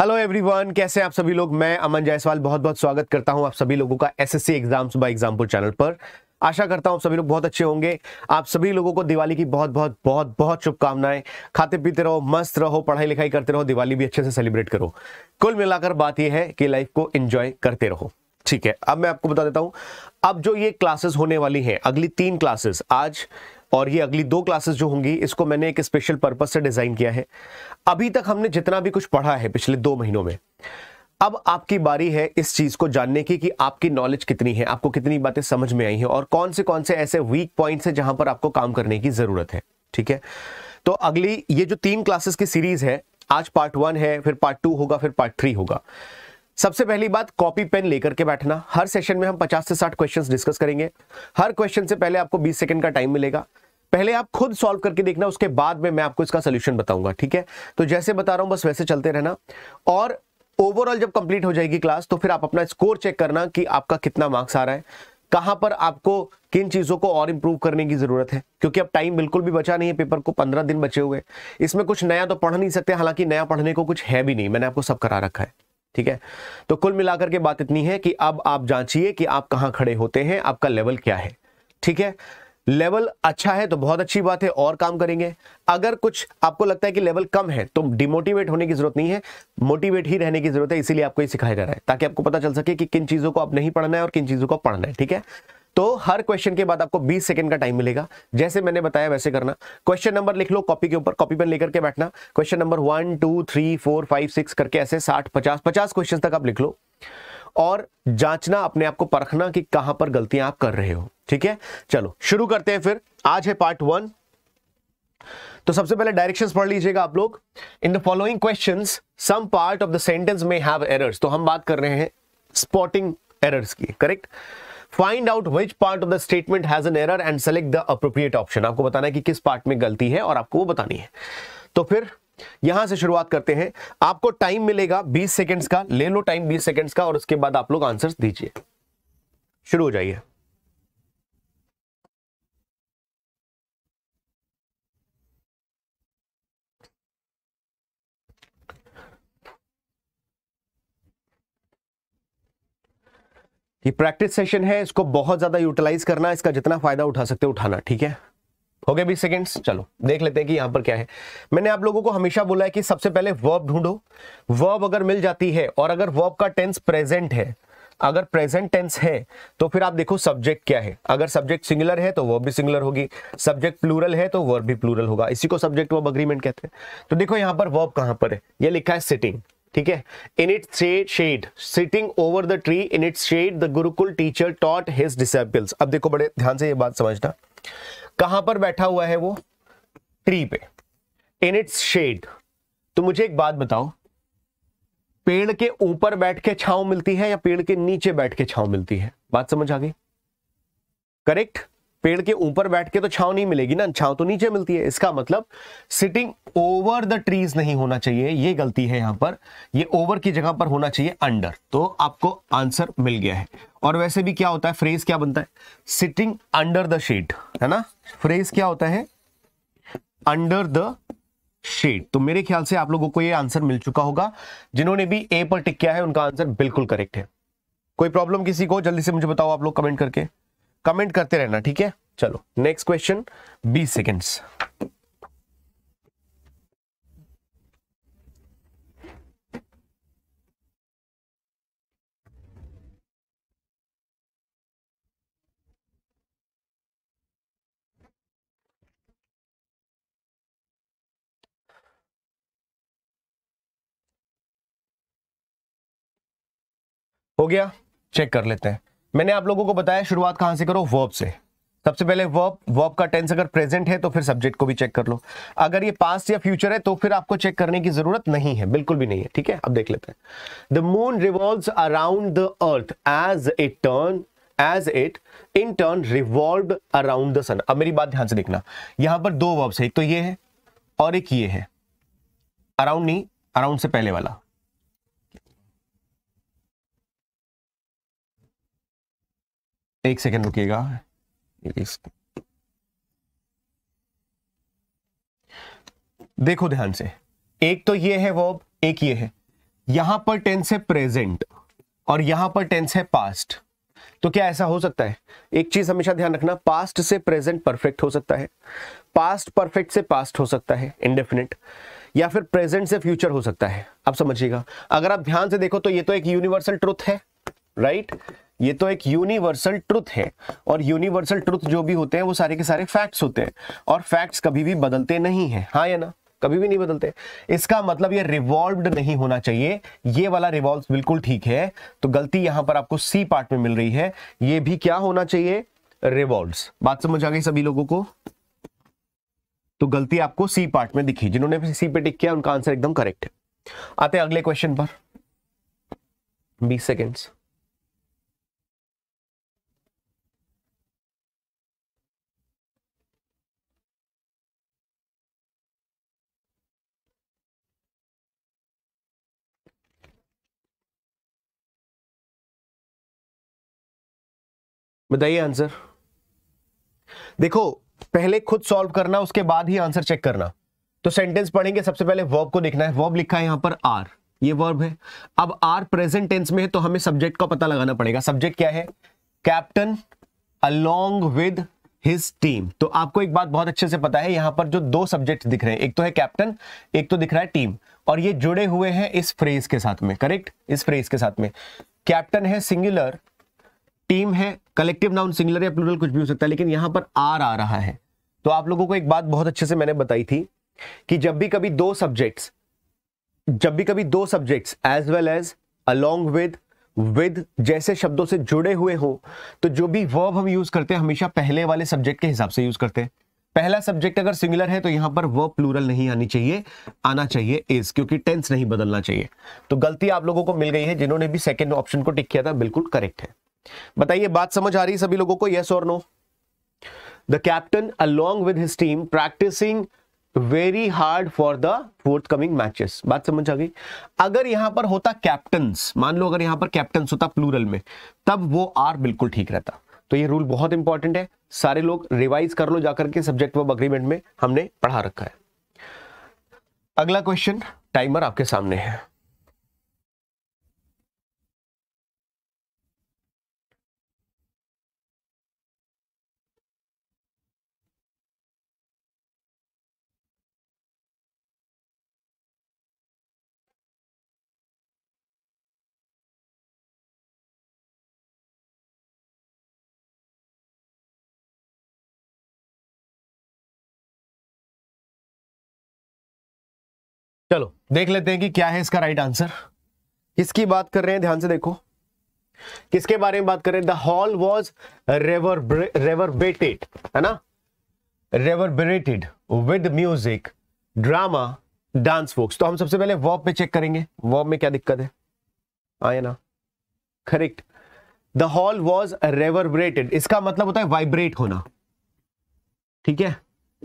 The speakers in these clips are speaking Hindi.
हेलो एवरीवन कैसे आप सभी लोग मैं अमन जायसवाल बहुत बहुत स्वागत करता हूं आप सभी लोगों का SSC exams by example channel पर आशा करता हूं आप सभी लोग बहुत अच्छे होंगे आप सभी लोगों को दिवाली की बहुत बहुत बहुत बहुत शुभकामनाएं खाते पीते रहो मस्त रहो पढ़ाई लिखाई करते रहो दिवाली भी अच्छे से सेलिब्रेट करो कुल मिलाकर बात यह है कि लाइफ को इंजॉय करते रहो ठीक है अब मैं आपको बता देता हूं अब जो ये क्लासेस होने वाली हैं अगली तीन क्लासेस आज और ये अगली दो क्लासेस जो होंगी इसको मैंने एक स्पेशल पर्पज से डिज़ाइन किया है अभी तक हमने जितना भी कुछ पढ़ा है पिछले दो महीनों में अब आपकी बारी है इस चीज़ को जानने की कि आपकी नॉलेज कितनी है आपको कितनी बातें समझ में आई हैं और कौन से कौन से ऐसे वीक पॉइंट्स हैं जहां पर आपको काम करने की ज़रूरत है ठीक है तो अगली ये जो तीन क्लासेस की सीरीज़ है आज पार्ट वन है फिर पार्ट टू होगा फिर पार्ट थ्री होगा सबसे पहली बात कॉपी पेन लेकर के बैठना हर सेशन में हम 50 से 60 क्वेश्चंस डिस्कस करेंगे हर क्वेश्चन से पहले आपको 20 सेकंड का टाइम मिलेगा पहले आप खुद सॉल्व करके देखना उसके बाद में मैं आपको इसका सोल्यूशन बताऊंगा ठीक है तो जैसे बता रहा हूं बस वैसे चलते रहना और ओवरऑल जब कंप्लीट हो जाएगी क्लास तो फिर आप अपना स्कोर चेक करना कि आपका कितना मार्क्स आ रहा है कहां पर आपको किन चीजों को और इंप्रूव करने की जरूरत है क्योंकि अब टाइम बिल्कुल भी बचा नहीं है पेपर को पंद्रह दिन बचे हुए इसमें कुछ नया तो पढ़ नहीं सकते हालांकि नया पढ़ने को कुछ है भी नहीं मैंने आपको सब करा रखा है ठीक है तो कुल मिलाकर के बात इतनी है कि अब आप जांचिए कि आप कहां खड़े होते हैं आपका लेवल क्या है ठीक है लेवल अच्छा है तो बहुत अच्छी बात है और काम करेंगे अगर कुछ आपको लगता है कि लेवल कम है तो डिमोटिवेट होने की जरूरत नहीं है मोटिवेट ही रहने की जरूरत है इसीलिए आपको ये सिखाया जा रहा है ताकि आपको पता चल सके कि किन चीज़ों को आप नहीं पढ़ना है और किन चीज़ों को पढ़ना है ठीक है तो हर क्वेश्चन के बाद आपको 20 सेकंड का टाइम मिलेगा जैसे मैंने बताया वैसे करना क्वेश्चन नंबर लिख लो कॉपी के ऊपर कॉपी पेन लेकर के बैठना question number one two three four five six करके ऐसे साठ पचास पचास क्वेश्चन तक आप लिख लो और जांचना अपने आप को परखना कि कहां पर गलतियां आप कर रहे हो ठीक है चलो शुरू करते हैं फिर आज है पार्ट वन तो सबसे पहले डायरेक्शन पढ़ लीजिएगा आप लोग in the following question some part of the sentence में हैव एरर्स तो हम बात कर रहे हैं स्पॉटिंग एरर्स की correct find out which part of the statement has an error and select the appropriate option आपको बताना है कि किस पार्ट में गलती है और आपको वो बतानी है तो फिर यहां से शुरुआत करते हैं आपको टाइम मिलेगा 20 सेकेंड्स का ले लो टाइम 20 सेकेंड्स का और उसके बाद आप लोग आंसर्स दीजिए शुरू हो जाइए ये प्रैक्टिस सेशन है इसको बहुत ज्यादा यूटिलाइज करना इसका जितना फायदा उठा सकते हो उठाना ठीक है हो गया बीस सेकेंड्स चलो देख लेते हैं कि यहां पर क्या है मैंने आप लोगों को हमेशा बोला है कि सबसे पहले वर्ब ढूंढो वर्ब अगर मिल जाती है और अगर वर्ब का टेंस प्रेजेंट है अगर प्रेजेंट टेंस है तो फिर आप देखो सब्जेक्ट क्या है अगर सब्जेक्ट सिंगुलर है तो वर्ब भी सिंगुलर होगी सब्जेक्ट प्लूरल है तो वर्ब भी प्लूरल होगा इसी को सब्जेक्ट वर्ब अग्रीमेंट कहते हैं तो देखो यहां पर वर्ब कहां पर है ये लिखा है सिटिंग ठीक है in it shade sitting over the tree in it shade the gurukul teacher taught his disciples अब देखो बड़े ध्यान से ये बात समझना कहां पर बैठा हुआ है वो ट्री पे इन इट्स शेड तो मुझे एक बात बताओ पेड़ के ऊपर बैठ के छाव मिलती है या पेड़ के नीचे बैठ के छाव मिलती है बात समझ आ गई करेक्ट पेड़ के ऊपर बैठ के तो छाव नहीं मिलेगी ना छाव तो नीचे मिलती है इसका मतलब सिटिंग ओवर द ट्रीज नहीं होना चाहिए ये गलती है यहां पर ये ओवर की जगह पर होना चाहिए अंडर तो आपको आंसर मिल गया है और वैसे भी क्या होता है फ्रेज क्या बनता है सिटिंग अंडर द शेड है ना फ्रेज क्या होता है अंडर द शेड तो मेरे ख्याल से आप लोगों को ये आंसर मिल चुका होगा जिन्होंने भी ए पर टिक किया है उनका आंसर बिल्कुल करेक्ट है कोई प्रॉब्लम किसी को जल्दी से मुझे बताओ आप लोग कमेंट करके कमेंट करते रहना ठीक है चलो नेक्स्ट क्वेश्चन बीस सेकेंड्स हो गया चेक कर लेते हैं मैंने आप लोगों को बताया शुरुआत कहां से करो वर्ब से सबसे पहले वर्ब वर्ब का टेंस अगर प्रेजेंट है तो फिर सब्जेक्ट को भी चेक कर लो अगर ये पास्ट या फ्यूचर है तो फिर आपको चेक करने की जरूरत नहीं है बिल्कुल भी नहीं है ठीक है अब देख लेते हैं the moon revolve around the earth as a turn as it in turn revolve around the sun अब मेरी बात ध्यान से देखना यहां पर दो वर्ब्स है एक तो ये है और एक ये है अराउंड नहीं अराउंड से पहले वाला एक सेकेंड रुकेगा देखो ध्यान से एक तो ये है वर्ब एक ये है यहां पर टेंस है प्रेजेंट और यहां पर टेंस है पास्ट तो क्या ऐसा हो सकता है एक चीज हमेशा ध्यान रखना पास्ट से प्रेजेंट परफेक्ट हो सकता है पास्ट परफेक्ट से पास्ट हो सकता है इनडेफिनेट या फिर प्रेजेंट से फ्यूचर हो सकता है आप समझिएगा अगर आप ध्यान से देखो तो ये तो एक यूनिवर्सल ट्रुथ है राइट right? ये तो एक यूनिवर्सल ट्रुथ है और यूनिवर्सल ट्रुथ जो भी होते हैं वो सारे के सारे फैक्ट्स होते हैं और फैक्ट्स कभी भी बदलते नहीं है हाँ या ना कभी भी नहीं बदलते इसका मतलब ये रिवॉल्व नहीं होना चाहिए ये वाला रिवॉल्व बिल्कुल ठीक है तो गलती यहां पर आपको सी पार्ट में मिल रही है ये भी क्या होना चाहिए रिवॉल्व बात समझ आ गई सभी लोगों को तो गलती आपको सी पार्ट में दिखी जिन्होंने सी पे टिक किया उनका आंसर एकदम करेक्ट है आते अगले क्वेश्चन पर बीस सेकेंड्स बताइए आंसर देखो पहले खुद सॉल्व करना उसके बाद ही आंसर चेक करना तो सेंटेंस पढ़ेंगे सबसे पहले वर्ब को देखना है वर्ब लिखा है यहां पर आर ये वर्ब है अब आर प्रेजेंट टेंस में है तो हमें सब्जेक्ट का पता लगाना पड़ेगा सब्जेक्ट क्या है captain along with his team तो आपको एक बात बहुत अच्छे से पता है यहां पर जो दो सब्जेक्ट दिख रहे हैं एक तो है कैप्टन एक तो दिख रहा है टीम और ये जुड़े हुए हैं इस फ्रेज के साथ में करेक्ट इस फ्रेज के साथ में कैप्टन है सिंगुलर टीम है कलेक्टिव नाउन सिंगुलर या प्लूरल कुछ भी हो सकता है लेकिन यहां पर आर आ रहा है तो आप लोगों को एक बात बहुत अच्छे से मैंने बताई थी कि जब भी कभी दो सब्जेक्ट्स जब भी कभी दो subjects as well as along with with जैसे शब्दों से जुड़े हुए हो तो जो भी वर्ब हम यूज करते हैं हमेशा पहले वाले सब्जेक्ट के हिसाब से यूज करते हैं पहला सब्जेक्ट अगर सिंगुलर है तो यहां पर वर्ब प्लूरल नहीं आनी चाहिए आना चाहिए इज क्योंकि टेंस नहीं बदलना चाहिए तो गलती आप लोगों को मिल गई है जिन्होंने भी सेकेंड ऑप्शन को टिक किया था बिल्कुल करेक्ट है बताइए बात समझ आ रही है सभी लोगों को यस और no the captain along with his team practicing very hard for the forthcoming matches बात समझ आ गई अगर यहां पर होता कैप्टन मान लो अगर यहां पर कैप्टन होता प्लूरल में तब वो आर बिल्कुल ठीक रहता तो ये रूल बहुत इंपॉर्टेंट है सारे लोग रिवाइज कर लो जाकर के सब्जेक्ट वर्ब अग्रीमेंट में हमने पढ़ा रखा है अगला क्वेश्चन टाइमर आपके सामने है देख लेते हैं कि क्या है इसका राइट आंसर किसकी बात कर रहे हैं ध्यान से देखो किसके बारे में बात कर रहे हैं the hall was rever reverberated है ना reverberated with music drama dance folks तो हम सबसे पहले वॉब पे चेक करेंगे वॉब में क्या दिक्कत है आए ना correct the hall was reverberated इसका मतलब होता है वाइब्रेट होना ठीक है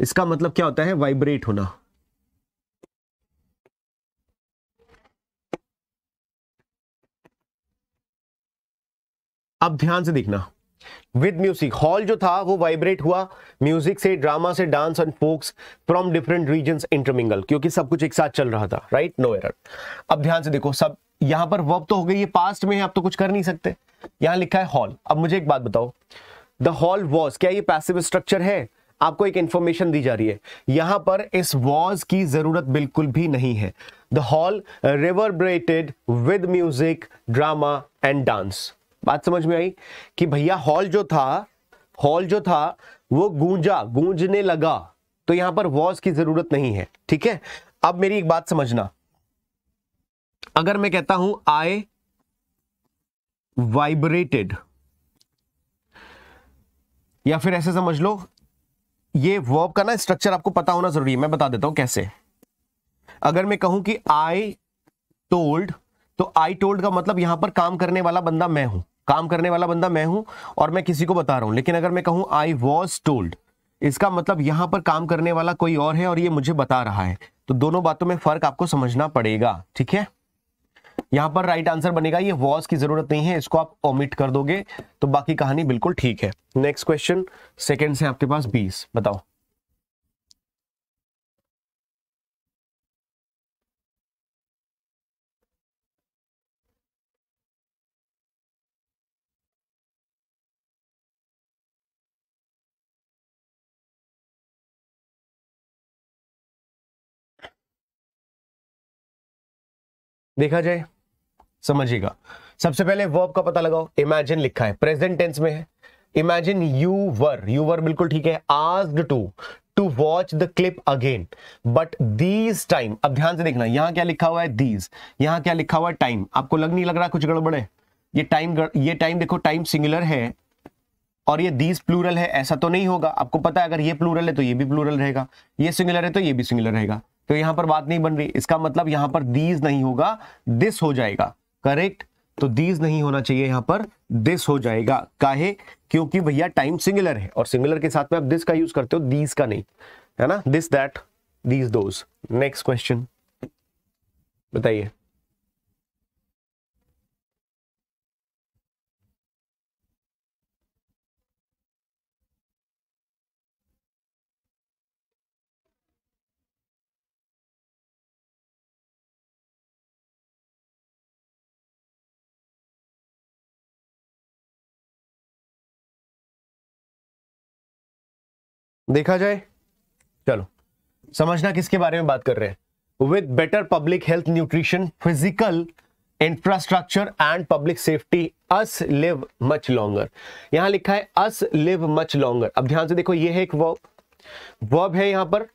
इसका मतलब क्या होता है वाइब्रेट होना अब ध्यान से देखना विद म्यूजिक हॉल जो था वो वाइब्रेट हुआ म्यूजिक से ड्रामा से dance and folks from different region intermingle क्योंकि सब कुछ एक साथ चल रहा था राइट नो एरर अब ध्यान से देखो सब यहां पर वर्ब तो हो गई है पास्ट में है आप तो कुछ कर नहीं सकते यहां लिखा है हॉल अब मुझे एक बात बताओ द हॉल वॉज क्या ये पैसिव स्ट्रक्चर है आपको एक इंफॉर्मेशन दी जा रही है यहां पर इस वॉज की जरूरत बिल्कुल भी नहीं है the hall reverberated with music drama and dance बात समझ में आई कि भैया हॉल जो था हॉल जो था वो गूंजा गूंजने लगा तो यहां पर वॉज की जरूरत नहीं है ठीक है अब मेरी एक बात समझना अगर मैं कहता हूं आई वाइब्रेटेड या फिर ऐसे समझ लो ये वर्ब का ना स्ट्रक्चर आपको पता होना जरूरी है मैं बता देता हूं कैसे अगर मैं कहूं कि आई टोल्ड तो आई टोल्ड का मतलब यहां पर काम करने वाला बंदा मैं हूं काम करने वाला बंदा मैं हूं और मैं किसी को बता रहा हूं लेकिन अगर मैं कहूं आई वॉज टोल्ड इसका मतलब यहां पर काम करने वाला कोई और है और ये मुझे बता रहा है तो दोनों बातों में फर्क आपको समझना पड़ेगा ठीक है यहां पर राइट आंसर बनेगा ये वॉज की जरूरत नहीं है इसको आप ओमिट कर दोगे तो बाकी कहानी बिल्कुल ठीक है नेक्स्ट क्वेश्चन सेकेंड से आपके पास बीस बताओ देखा जाए समझिएगा सबसे पहले वर्ब का पता लगाओ इमेजिन लिखा है प्रेजेंट टेंस में है imagine you were you were बिल्कुल ठीक है asked to to watch the clip again but these time अब ध्यान से देखना यहां क्या लिखा हुआ है दीज यहां क्या लिखा हुआ है टाइम आपको लग नहीं लग रहा कुछ गड़बड़ है ये टाइम ये टाइम देखो टाइम सिंगुलर है और ये दीज प्लूरल है ऐसा तो नहीं होगा आपको पता है अगर ये प्लूरल है तो ये भी प्लूरल रहेगा ये सिंगुलर है तो ये भी सिंगुलर रहेगा तो यहां पर बात नहीं बन रही इसका मतलब यहां पर दीज नहीं होगा दिस हो जाएगा करेक्ट तो दीज नहीं होना चाहिए यहां पर दिस हो जाएगा काहे क्योंकि भैया टाइम सिंगुलर है और सिंगुलर के साथ में आप दिस का यूज करते हो दीज का नहीं है ना दिस दैट दीज दो नेक्स्ट क्वेश्चन बताइए देखा जाए चलो समझना किसके बारे में बात कर रहे हैं with better public health nutrition physical infrastructure and public safety us live much longer यहां लिखा है अस लिव मच लॉन्गर अब ध्यान से देखो ये है एक वर्ब वर्ब है यहां पर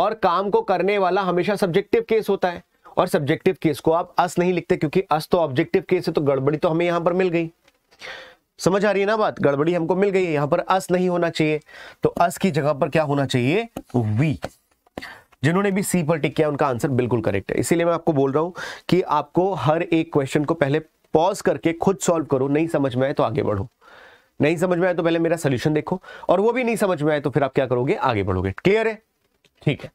और काम को करने वाला हमेशा सब्जेक्टिव केस होता है और सब्जेक्टिव केस को आप अस नहीं लिखते क्योंकि अस तो ऑब्जेक्टिव केस है तो गड़बड़ी तो हमें यहां पर मिल गई समझ आ रही है ना बात गड़बड़ी हमको मिल गई है यहां पर अस नहीं होना चाहिए तो अस की जगह पर क्या होना चाहिए वी जिन्होंने भी सी पर टिक किया उनका आंसर बिल्कुल करेक्ट है इसीलिए मैं आपको बोल रहा हूं कि आपको हर एक क्वेश्चन को पहले पॉज करके खुद सॉल्व करो नहीं समझ में आए तो आगे बढ़ो नहीं समझ में आए तो पहले मेरा सोल्यूशन देखो और वो भी नहीं समझ में आए तो फिर आप क्या करोगे आगे बढ़ोगे क्लियर है ठीक है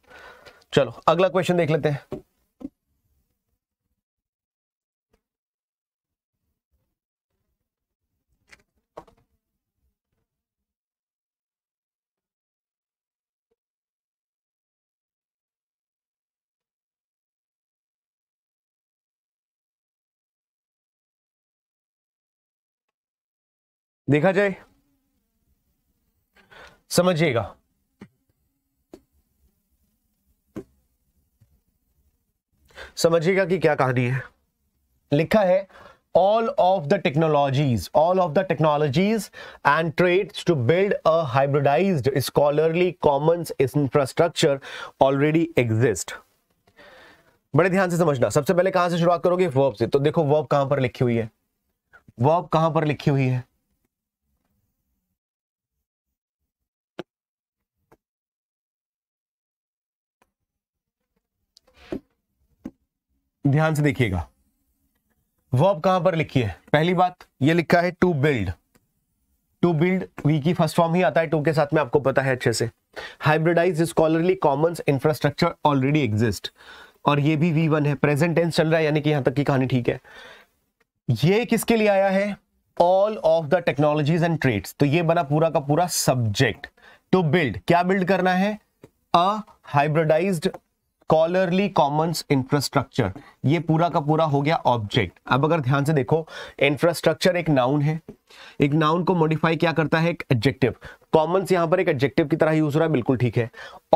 चलो अगला क्वेश्चन देख लेते हैं देखा जाए समझिएगा समझिएगा कि क्या कहानी है लिखा है all of the technologies all of the technologies and trade to build a hybridized scholarly common infrastructure already exist बड़े ध्यान से समझना सबसे पहले कहां से शुरुआत करोगे वर्ब से तो देखो वर्ब कहां पर लिखी हुई है वर्ब कहां पर लिखी हुई है ध्यान से देखिएगा वर्ब कहां पर लिखी है पहली बात ये लिखा है to build to build V की फर्स्ट फॉर्म ही आता है टू के साथ में आपको पता है अच्छे से hybridize scholarly commons infrastructure already exist और ये भी वी वन है प्रेजेंट टेंस चल रहा है यानी कि यहां तक की कहानी ठीक है ये किसके लिए आया है all of the technologies and trades तो ये बना पूरा का पूरा सब्जेक्ट टू बिल्ड क्या बिल्ड करना है a hybridized scholarly commons infrastructure ये पूरा का पूरा हो गया ऑब्जेक्ट अब अगर ध्यान से देखो इंफ्रास्ट्रक्चर एक नाउन है एक नाउन को मॉडिफाई क्या करता है एक एडजेक्टिव कॉमन्स यहां पर एक एडजेक्टिव की तरह यूज हो रहा है बिल्कुल ठीक है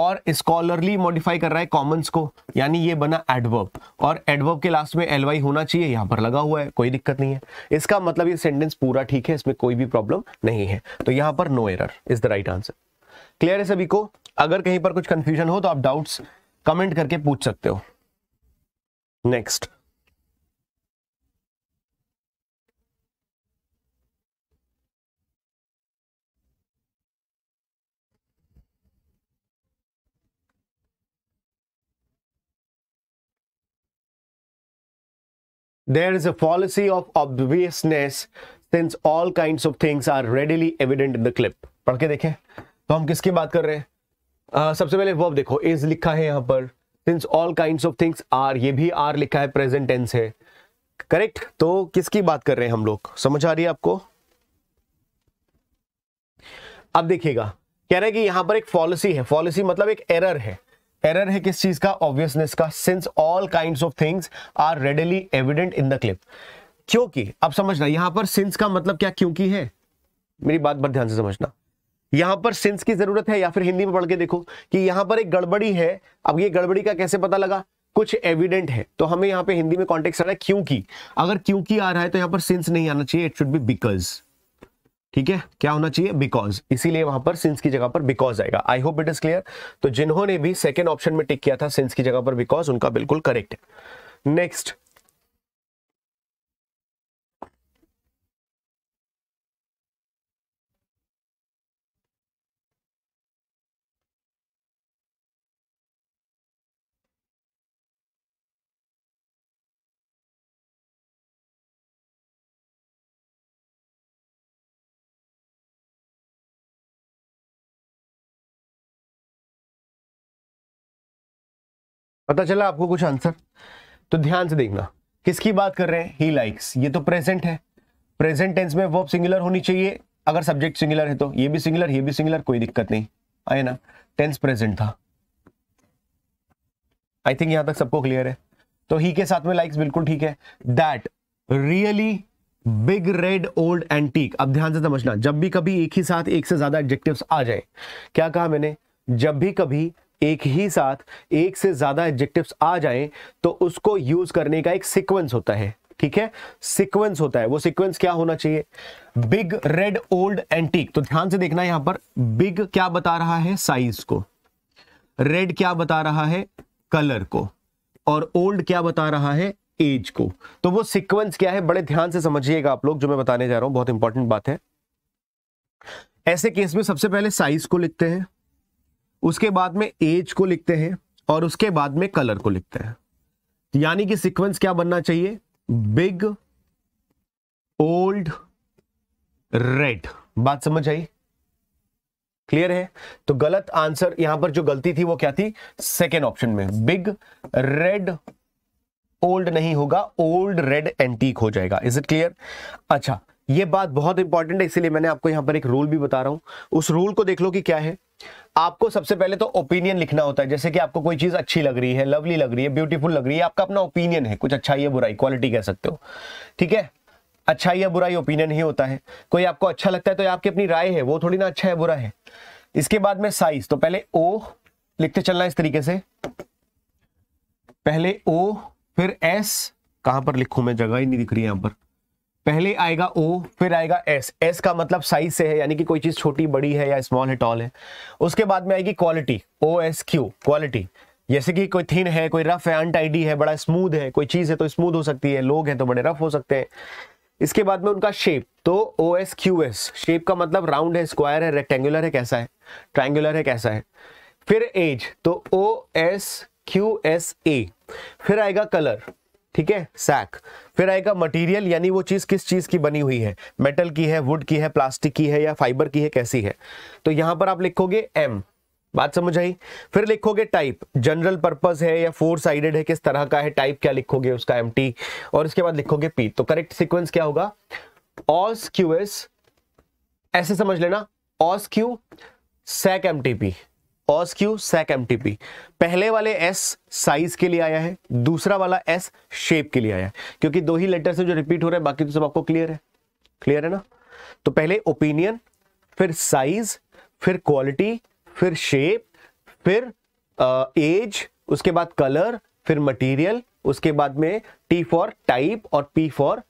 और स्कॉलरली मॉडिफाई कर रहा है कॉमन्स को यानी ये बना एडवर्ब और एडवर्ब के लास्ट में एलवाई होना चाहिए यहां पर लगा हुआ है कोई दिक्कत नहीं है इसका मतलब ये सेंटेंस पूरा ठीक है इसमें कोई भी प्रॉब्लम नहीं है तो यहां पर no error is the right answer clear है सभी को अगर कहीं पर कुछ कंफ्यूजन हो तो आप डाउट्स कमेंट करके पूछ सकते हो next There is a fallacy of obviousness since all kinds of things are readily evident in the clip. पढ़ के देखें तो हम किसकी बात कर रहे हैं सबसे पहले वर्ब देखो इज लिखा है यहां पर since all kind of things are ये भी आर लिखा है प्रेजेंट टेंस है करेक्ट तो किसकी बात कर रहे हैं हम लोग समझ आ रही है आपको अब देखिएगा कह रहे हैं कि यहां पर एक फॉलिसी है फॉलिसी मतलब एक एरर है एरर है किस चीज का ऑब्वियसनेस का since all kind of things are readily evident in the clip क्योंकि अब समझना यहां पर सिंस का मतलब क्या क्योंकि है मेरी बात पर ध्यान से समझना यहां पर सिंस की जरूरत है या फिर हिंदी में पढ़ के देखो कि यहां पर एक गड़बड़ी है अब ये गड़बड़ी का कैसे पता लगा कुछ एविडेंट है तो हमें यहाँ पे हिंदी में कॉन्टेक्ट आ रहा है क्योंकि अगर क्योंकि आ रहा है तो यहां पर सिंस नहीं आना चाहिए इट शुड बी बिकॉज ठीक है क्या होना चाहिए बिकॉज इसीलिए वहां पर सिंस की जगह पर बिकॉज आएगा I hope it is clear तो जिन्होंने भी सेकेंड ऑप्शन में टिक किया था सिंस की जगह पर बिकॉज उनका बिल्कुल करेक्ट है नेक्स्ट पता चला आपको कुछ आंसर तो ध्यान से देखना किसकी बात कर रहे हैं ही लाइक्स ये तो प्रेजेंट है प्रेजेंट टेंस में वर्ब सिंगुलर होनी चाहिए अगर सब्जेक्ट सिंगुलर है तो ये भी सिंगुलर ये भी सिंगुलर कोई दिक्कत नहीं आए ना टेंस प्रेजेंट था आई थिंक यहां तक सबको क्लियर है तो ही के साथ में लाइक्स बिल्कुल ठीक है that really big red old antique अब ध्यान से समझना जब भी कभी एक ही साथ एक से ज्यादा एडजेक्टिव्स आ जाए क्या कहा मैंने जब भी कभी एक ही साथ एक से ज़्यादा एडजेक्टिव्स आ जाएं तो उसको यूज़ करने का एक सीक्वेंस होता है ठीक है सीक्वेंस होता है वो सीक्वेंस क्या होना चाहिए बिग रेड ओल्ड एंटीक तो ध्यान से देखना यहां पर बिग क्या बता रहा है साइज को रेड क्या बता रहा है कलर को और ओल्ड क्या बता रहा है एज को तो वो सीक्वेंस क्या है बड़े ध्यान से समझिएगा आप लोग जो मैं बताने जा रहा हूं बहुत इंपॉर्टेंट बात है ऐसे केस में सबसे पहले साइज को लिखते हैं उसके बाद में एज को लिखते हैं और उसके बाद में कलर को लिखते हैं यानी कि सीक्वेंस क्या बनना चाहिए बिग ओल्ड रेड बात समझ आई क्लियर है तो गलत आंसर यहां पर जो गलती थी वो क्या थी सेकेंड ऑप्शन में बिग रेड ओल्ड नहीं होगा ओल्ड रेड एंटीक हो जाएगा इज इट क्लियर अच्छा ये बात बहुत इंपॉर्टेंट है इसीलिए मैंने आपको यहां पर एक रूल भी बता रहा हूं उस रूल को देख लो कि क्या है आपको सबसे पहले तो ओपिनियन लिखना होता है जैसे कि आपको कोई चीज अच्छी लग रही है लवली लग रही है ब्यूटीफुल लग रही है आपका अपना ओपिनियन है कुछ अच्छाई या बुराई क्वालिटी कह सकते हो ठीक है अच्छा या बुराई ओपिनियन ही होता है कोई आपको अच्छा लगता है तो आपकी अपनी राय है वो थोड़ी ना अच्छा है बुरा है इसके बाद में साइज तो पहले ओ लिखते चलना इस तरीके से पहले ओ फिर एस कहां पर लिखू मैं जगह ही नहीं दिख रही यहां पर पहले आएगा ओ फिर आएगा एस एस का मतलब साइज से है यानी कि कोई चीज छोटी बड़ी है या स्मॉल है टॉल है उसके बाद में आएगी quality O S Q quality जैसे कि कोई थिन है कोई रफ है अनटाइडी है बड़ा स्मूथ है कोई चीज है तो स्मूथ हो सकती है लोग हैं तो बड़े रफ हो सकते हैं इसके बाद में उनका शेप तो O S Q S shape का मतलब राउंड है स्क्वायर है रेक्टेंगुलर है कैसा है ट्राइंगुलर है कैसा है फिर एज तो O S Q S A फिर आएगा कलर ठीक है सैक फिर आएगा मटेरियल यानी वो चीज किस चीज की बनी हुई है मेटल की है वुड की है प्लास्टिक की है या फाइबर की है कैसी है तो यहां पर आप लिखोगे एम बात समझ आई फिर लिखोगे टाइप जनरल पर्पज है या फोर साइडेड है किस तरह का है टाइप क्या लिखोगे उसका एम टी और इसके बाद लिखोगे पी तो करेक्ट सिक्वेंस क्या होगा ऑस क्यू एस ऐसे समझ लेना OS Q SAC M T P OS Q SAC M पहले वाले एस साइज के लिए आया है दूसरा वाला एस शेप के लिए आया है क्योंकि दो ही लेटर से जो रिपीट हो रहा है बाकी तो सब आपको क्लियर है क्लियर है ना तो पहले ओपिनियन फिर साइज फिर क्वालिटी फिर शेप फिर एज उसके बाद कलर फिर मटेरियल उसके बाद में टी फॉर टाइप और पी फॉर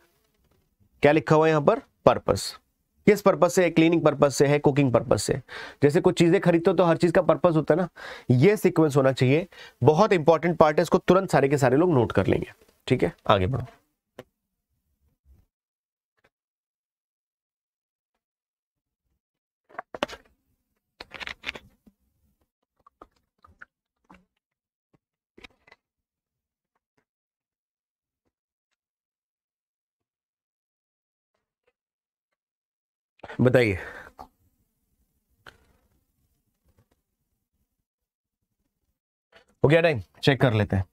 क्या लिखा हुआ है यहां पर पर्पस किस पर्पज से है क्लीनिंग पर्पज से है कुकिंग पर्पज से जैसे कुछ चीज़ें खरीदते हो तो हर चीज़ का पर्पज होता है ना ये सिक्वेंस होना चाहिए बहुत इंपॉर्टेंट पार्ट है इसको तुरंत सारे के सारे लोग नोट कर लेंगे ठीक है आगे बढ़ो बताइए हो गया टाइम चेक कर लेते हैं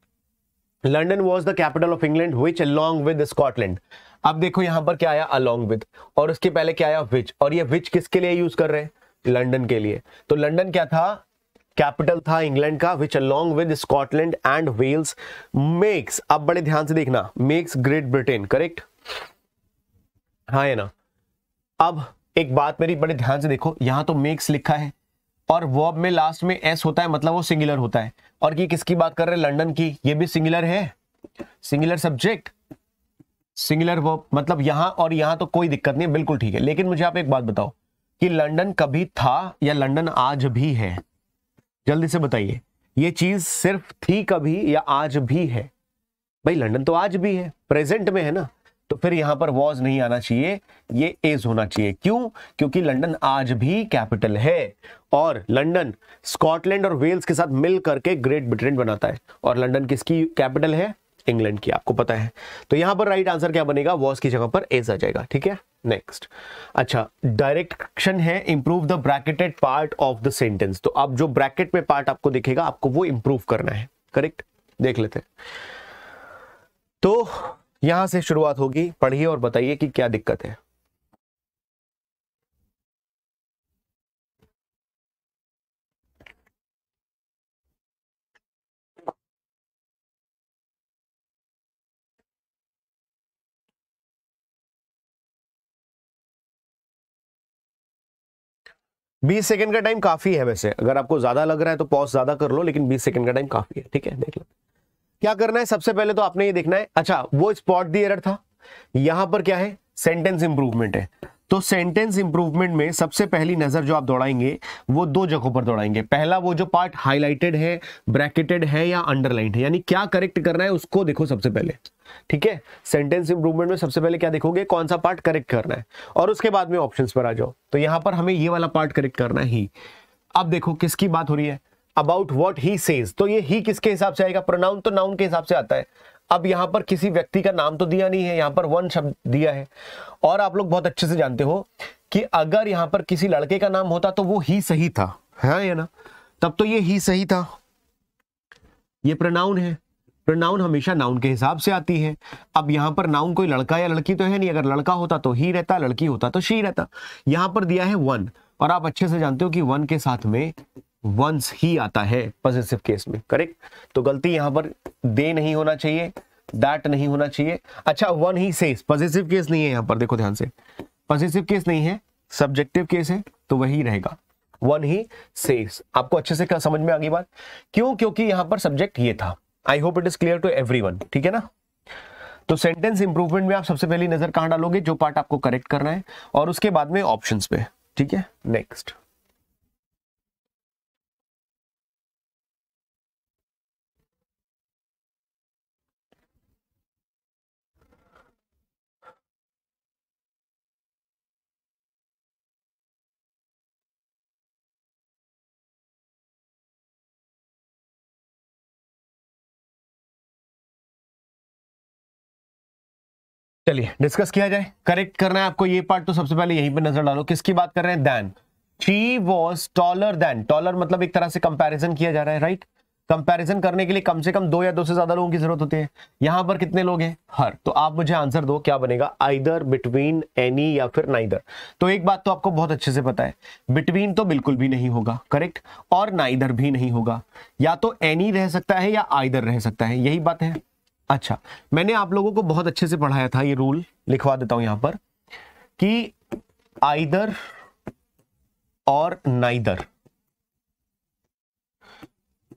London was the capital of England which along with Scotland अब देखो यहां पर क्या आया अलॉन्ग विद और उसके पहले क्या आया विच और ये विच किसके लिए यूज कर रहे हैं लंडन के लिए तो लंडन क्या था कैपिटल था इंग्लैंड का which along with Scotland and Wales makes अब बड़े ध्यान से देखना मेक्स ग्रेट ब्रिटेन करेक्ट हाँ है ना अब एक बात मेरी बड़े ध्यान से देखो यहां तो मेक्स लिखा है और वर्ब में लास्ट में एस होता है मतलब वो सिंगुलर होता है और ये किसकी बात कर रहे हैं लंदन की ये भी सिंगुलर है सिंगुलर सब्जेक्ट सिंगुलर वर्ब मतलब यहां और यहां तो कोई दिक्कत नहीं है बिल्कुल ठीक है लेकिन मुझे आप एक बात बताओ कि लंदन कभी था या लंदन आज भी है जल्दी से बताइए ये चीज सिर्फ थी कभी या आज भी है भाई लंदन तो आज भी है प्रेजेंट में है ना तो फिर यहां पर वॉज नहीं आना चाहिए ये एज होना चाहिए क्यों क्योंकि लंदन आज भी कैपिटल है और लंदन स्कॉटलैंड और वेल्स के साथ मिल करके ग्रेट ब्रिटेन बनाता है और लंदन किसकी कैपिटल है इंग्लैंड की आपको पता है तो यहां पर राइट आंसर क्या बनेगा वॉज की जगह पर एज आ जाएगा ठीक है नेक्स्ट अच्छा डायरेक्शन है improve the bracketed part of the sentence तो अब जो ब्रैकेट में पार्ट आपको दिखेगा आपको वो इंप्रूव करना है करेक्ट देख लेते हैं तो यहां से शुरुआत होगी पढ़िए और बताइए कि क्या दिक्कत है बीस सेकंड का टाइम काफी है वैसे अगर आपको ज्यादा लग रहा है तो पॉज ज्यादा कर लो लेकिन बीस सेकंड का टाइम काफी है ठीक है देख लो क्या करना है सबसे पहले तो आपने ये देखना है अच्छा वो स्पॉट दी एरर था यहां पर क्या है सेंटेंस इंप्रूवमेंट है तो सेंटेंस इंप्रूवमेंट में सबसे पहली नजर जो आप दौड़ाएंगे वो दो जगहों पर दौड़ाएंगे पहला वो जो पार्ट हाईलाइटेड है ब्रैकेटेड है या अंडरलाइन है यानी क्या करेक्ट करना है उसको देखो सबसे पहले ठीक है सेंटेंस इंप्रूवमेंट में सबसे पहले क्या देखोगे कौन सा पार्ट करेक्ट करना है और उसके बाद में ऑप्शन पर आ जाओ तो यहां पर हमें ये वाला पार्ट करेक्ट करना ही अब देखो किसकी बात हो रही है अबाउट वॉट ही सेज तो ये ही किसके हिसाब से आएगा प्रोनाउन तो नाउन के हिसाब से आता है अब यहाँ पर किसी व्यक्ति का नाम तो दिया नहीं है यहां पर वन शब्द दिया है और आप लोग बहुत अच्छे से जानते हो कि अगर यहां पर किसी लड़के का नाम होता तो वो ही सही था है या ना तब तो ये ही सही था ये प्रोनाउन है प्रोनाउन हमेशा नाउन के हिसाब से आती है अब यहाँ पर नाउन कोई लड़का या लड़की तो है नहीं अगर लड़का होता तो ही रहता लड़की होता तो शी रहता यहाँ पर दिया है वन और आप अच्छे से जानते हो कि वन के साथ में वंस ही आता है पॉजिटिव केस में करेक्ट तो गलती यहां पर दे नहीं होना चाहिए दैट नहीं होना चाहिए अच्छा वन ही सेस पॉजिटिव केस नहीं है यहां पर देखो ध्यान से पॉजिटिव केस नहीं है सब्जेक्टिव केस है तो वही रहेगा वन ही सेस आपको अच्छे से क्या समझ में आ गई बात क्यों क्योंकि यहां पर सब्जेक्ट ये था I hope it is clear to every ठीक है ना तो सेंटेंस इंप्रूवमेंट में आप सबसे पहली नजर कहां डालोगे जो पार्ट आपको करेक्ट करना है और उसके बाद में ऑप्शंस पे ठीक है नेक्स्ट चलिए डिस्कस किया जाए करेक्ट करना है आपको ये पार्ट तो सबसे पहले यहीं पर नजर डालो किसकी बात कर रहे हैं than she was taller than taller मतलब एक तरह से कंपेरिजन किया जा रहा है राइट कंपैरिजन करने के लिए कम से कम दो या दो से ज्यादा लोगों की जरूरत होती है यहां पर कितने लोग हैं हर तो आप मुझे आंसर दो क्या बनेगा आइदर बिटवीन एनी या फिर नाइदर तो एक बात तो आपको बहुत अच्छे से पता है बिटवीन तो बिल्कुल भी नहीं होगा करेक्ट और नाइदर भी नहीं होगा या तो एनी रह सकता है या आइदर रह सकता है यही बात है अच्छा मैंने आप लोगों को बहुत अच्छे से पढ़ाया था ये रूल लिखवा देता हूं यहां पर कि आइदर और नाइदर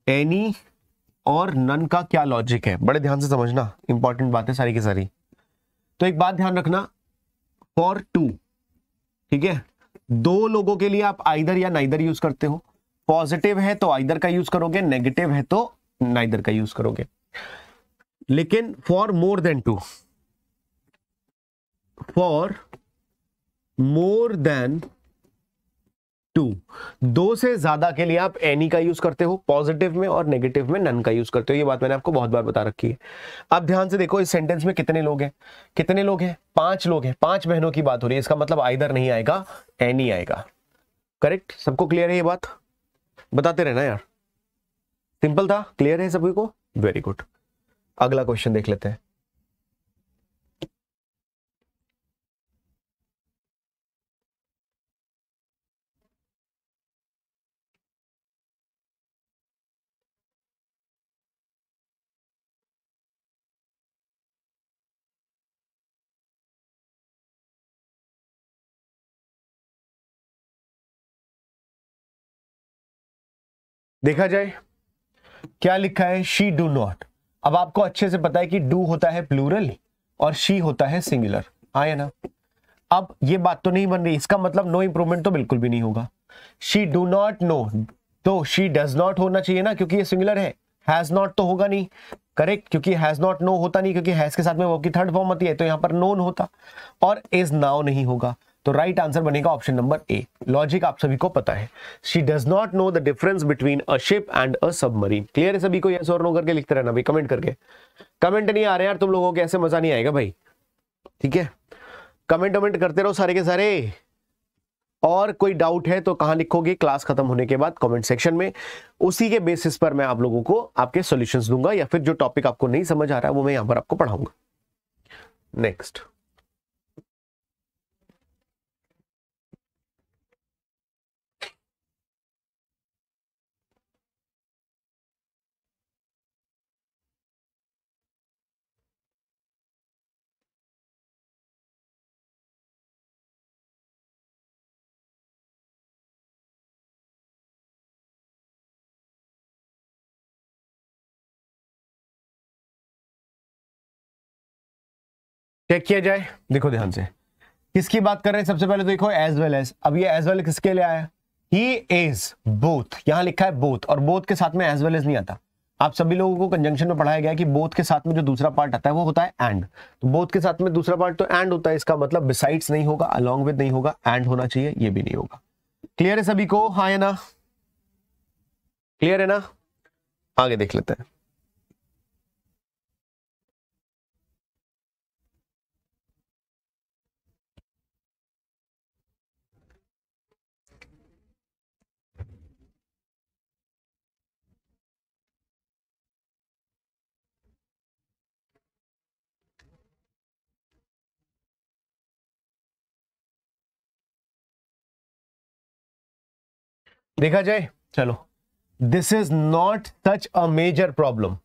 एनी और नन का क्या लॉजिक है बड़े ध्यान से समझना इंपॉर्टेंट बात है सारी की सारी तो एक बात ध्यान रखना फॉर टू ठीक है दो लोगों के लिए आप आइदर या नाइदर यूज करते हो पॉजिटिव है तो आइदर का यूज करोगे नेगेटिव है तो नाइदर का यूज करोगे लेकिन for more than two for more than two दो से ज्यादा के लिए आप एनी का यूज करते हो पॉजिटिव में और नेगेटिव में नन का यूज करते हो ये बात मैंने आपको बहुत बार बता रखी है अब ध्यान से देखो इस सेंटेंस में कितने लोग हैं कितने लोग हैं पांच लोग हैं पांच बहनों की बात हो रही है इसका मतलब आइधर नहीं आएगा एनी आएगा करेक्ट सबको क्लियर है ये बात बताते रहना यार सिंपल था क्लियर है सभी को वेरी गुड अगला क्वेश्चन देख लेते हैं देखा जाए क्या लिखा है शी डू नॉट अब आपको अच्छे से पता है कि डू होता है प्लूरल और शी होता है सिंगुलर आया हाँ ना अब ये बात तो नहीं बन रही इसका मतलब नो इंप्रूवमेंट तो बिल्कुल भी नहीं होगा शी डू नॉट नो तो शी डज नॉट होना चाहिए ना क्योंकि ये सिंगुलर है हैज नॉट तो होगा नहीं करेक्ट क्योंकि हैज नॉट नो होता नहीं क्योंकि हैज के साथ में वो की थर्ड फॉर्म आती है तो यहां पर नोन होता और इज नाउ नहीं होगा तो राइट right आंसर बनेगा ऑप्शन नंबर ए लॉजिक आप सभी को पता है she does not know the difference between a ship and a submarine clear है सभी को यस और नो करके लिखते रहना भाई कमेंट करके कमेंट नहीं आ रहे यार तुम लोगों के ऐसे मजा नहीं आएगा भाई ठीक है कमेंट वमेंट करते रहो सारे के सारे और कोई डाउट है तो कहां लिखोगे क्लास खत्म होने के बाद कमेंट सेक्शन में उसी के बेसिस पर मैं आप लोगों को आपके सॉल्यूशंस दूंगा या फिर जो टॉपिक आपको नहीं समझ आ रहा है वो मैं यहां पर आपको पढ़ाऊंगा नेक्स्ट चेक किया जाए देखो ध्यान से किसकी बात कर रहे हैं सबसे पहले तो देखो एज वेल एज अब ये एज वेल किसके लिए आया ही इज बोथ यहां लिखा है बोथ और बोथ के साथ में एज वेल एज नहीं आता आप सभी लोगों को कंजंक्शन में पढ़ाया गया कि बोथ के साथ में जो दूसरा पार्ट आता है वो होता है एंड तो बोथ के साथ में दूसरा पार्ट तो एंड होता है इसका मतलब बिसाइड्स नहीं होगा अलॉन्ग विद नहीं होगा एंड होना चाहिए ये भी नहीं होगा क्लियर है सभी को हाँ है ना क्लियर है ना आगे देख लेते हैं देखा जाए चलो this is not such a major problem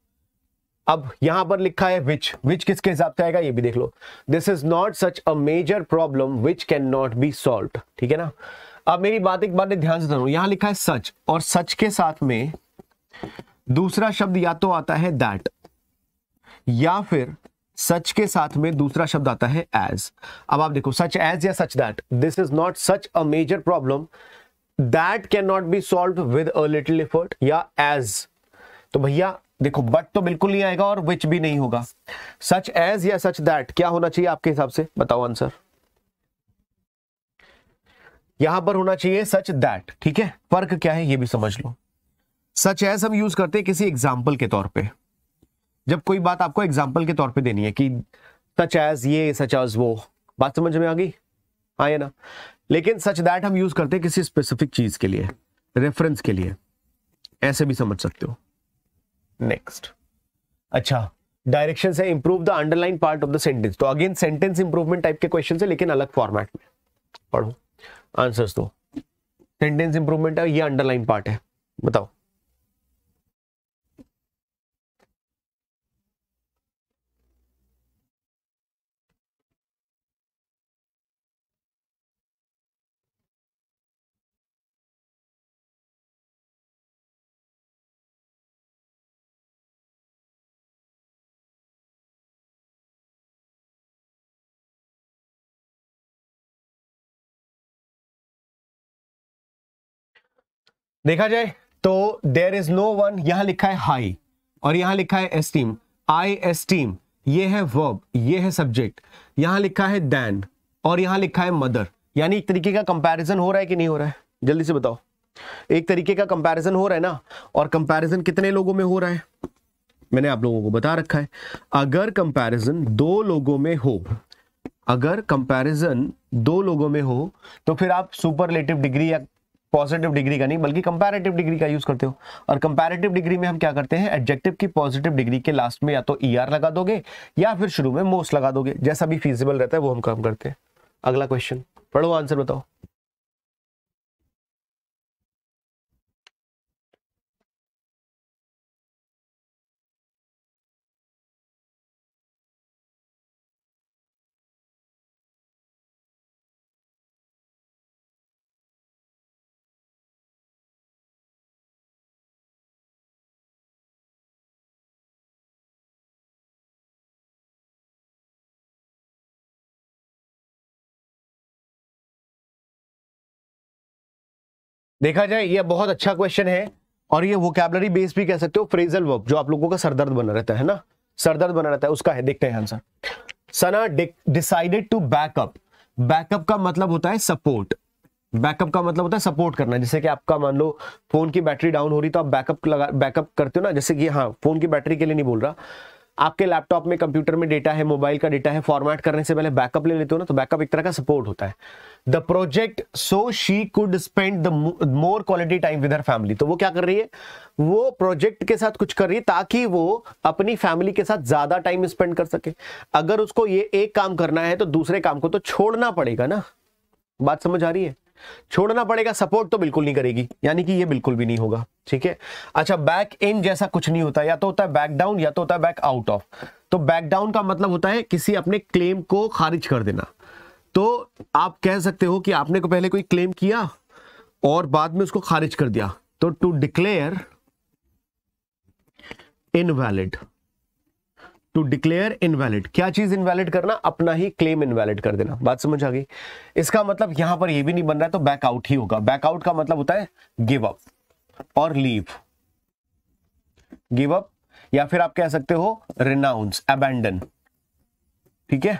अब यहां पर लिखा है विच विच किसके हिसाब से आएगा ये भी देख लो this is not such a major problem which can not be solve ठीक है ना अब मेरी बात एक बार ध्यान से सुनो यहां लिखा है सच और सच के साथ में दूसरा शब्द या तो आता है दैट या फिर सच के साथ में दूसरा शब्द आता है एज अब आप देखो सच एज या such that this is not such a major problem that can not be solve with a little effort या एज तो भैया देखो बट तो बिल्कुल नहीं आएगा और विच भी नहीं होगा सच एज या सच दैट क्या होना चाहिए आपके हिसाब से बताओ आंसर यहां पर होना चाहिए सच दैट ठीक है फर्क क्या है ये भी समझ लो सच एज हम यूज करते हैं किसी एग्जाम्पल के तौर पे जब कोई बात आपको एग्जाम्पल के तौर पे देनी है कि सच एज ये सच एज वो बात समझ में आ गई आए हाँ ना लेकिन सच दैट हम यूज करते हैं किसी स्पेसिफिक चीज के लिए रेफरेंस के लिए ऐसे भी समझ सकते हो नेक्स्ट अच्छा डायरेक्शन है improve the underline part of the sentence तो अगेन सेंटेंस इंप्रूवमेंट टाइप के क्वेश्चन है लेकिन अलग फॉर्मेट में पढ़ो आंसर्स दो सेंटेंस इंप्रूवमेंट है ये अंडरलाइन पार्ट है बताओ देखा जाए तो देर इज नो वन यहां लिखा है हाई और यहां लिखा है एस्टीम आई एस्टीम ये है वर्ब ये है सब्जेक्ट यहां लिखा है दैन और यहां लिखा है मदर यानी एक तरीके का कंपैरिजन हो रहा है कि नहीं हो रहा है जल्दी से बताओ एक तरीके का कंपैरिजन हो रहा है ना और कंपैरिजन कितने लोगों में हो रहा है मैंने आप लोगों को बता रखा है अगर कंपैरिजन दो लोगों में हो अगर कंपैरिजन दो लोगों में हो तो फिर आप सुपरलेटिव डिग्री या पॉजिटिव डिग्री का नहीं बल्कि कंपैरेटिव डिग्री का यूज करते हो और कंपैरेटिव डिग्री में हम क्या करते हैं एडजेक्टिव की पॉजिटिव डिग्री के लास्ट में या तो ई e ER लगा दोगे या फिर शुरू में मोस्ट लगा दोगे जैसा भी फिजिबल रहता है वो हम काम करते हैं अगला क्वेश्चन पढ़ो आंसर बताओ देखा जाए ये बहुत अच्छा क्वेश्चन है और ये वोकेबलरी बेस भी कह सकते हो फ्रेजल वर्ब जो आप लोगों का सरदर्द बना रहता है ना सरदर्द बना रहता है उसका है देखते हैं answer Sana decided to backup backup का मतलब होता है सपोर्ट बैकअप का मतलब होता है सपोर्ट करना जैसे कि आपका मान लो फोन की बैटरी डाउन हो रही तो आप बैकअप लगा बैकअप करते हो ना जैसे कि हाँ फोन की बैटरी के लिए नहीं बोल रहा आपके लैपटॉप में कंप्यूटर में डेटा है मोबाइल का डेटा है फॉर्मेट करने से पहले बैकअप ले लेते हो ना तो बैकअप एक तरह का सपोर्ट होता है the project so she could spend the more quality time with her family तो वो क्या कर रही है वो प्रोजेक्ट के साथ कुछ कर रही है ताकि वो अपनी फैमिली के साथ ज्यादा टाइम स्पेंड कर सके अगर उसको ये एक काम करना है तो दूसरे काम को तो छोड़ना पड़ेगा ना बात समझ आ रही है छोड़ना पड़ेगा सपोर्ट तो बिल्कुल नहीं करेगी यानी कि ये बिल्कुल भी नहीं होगा ठीक है अच्छा बैक इन जैसा कुछ नहीं होता या तो होता है बैक डाउन या तो होता है बैक आउट ऑफ तो बैक डाउन का मतलब होता है किसी अपने क्लेम को खारिज कर देना तो आप कह सकते हो कि आपने को पहले कोई क्लेम किया और बाद में उसको खारिज कर दिया तो to declare invalid to declare invalid क्या चीज इनवैलिड करना अपना ही क्लेम इनवैलिड कर देना बात समझ आ गई इसका मतलब यहां पर ये भी नहीं बन रहा है तो बैकआउट ही होगा बैकआउट का मतलब होता है गिव अप और लीव गिव अप या फिर आप कह सकते हो रिनाउंस अबेंडन ठीक है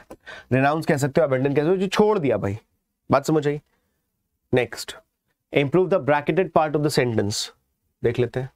रिनाउंस कह सकते हो अबेंडन कह सकते हो जो छोड़ दिया भाई बात समझ आई next improve the bracketed part of the sentence देख लेते हैं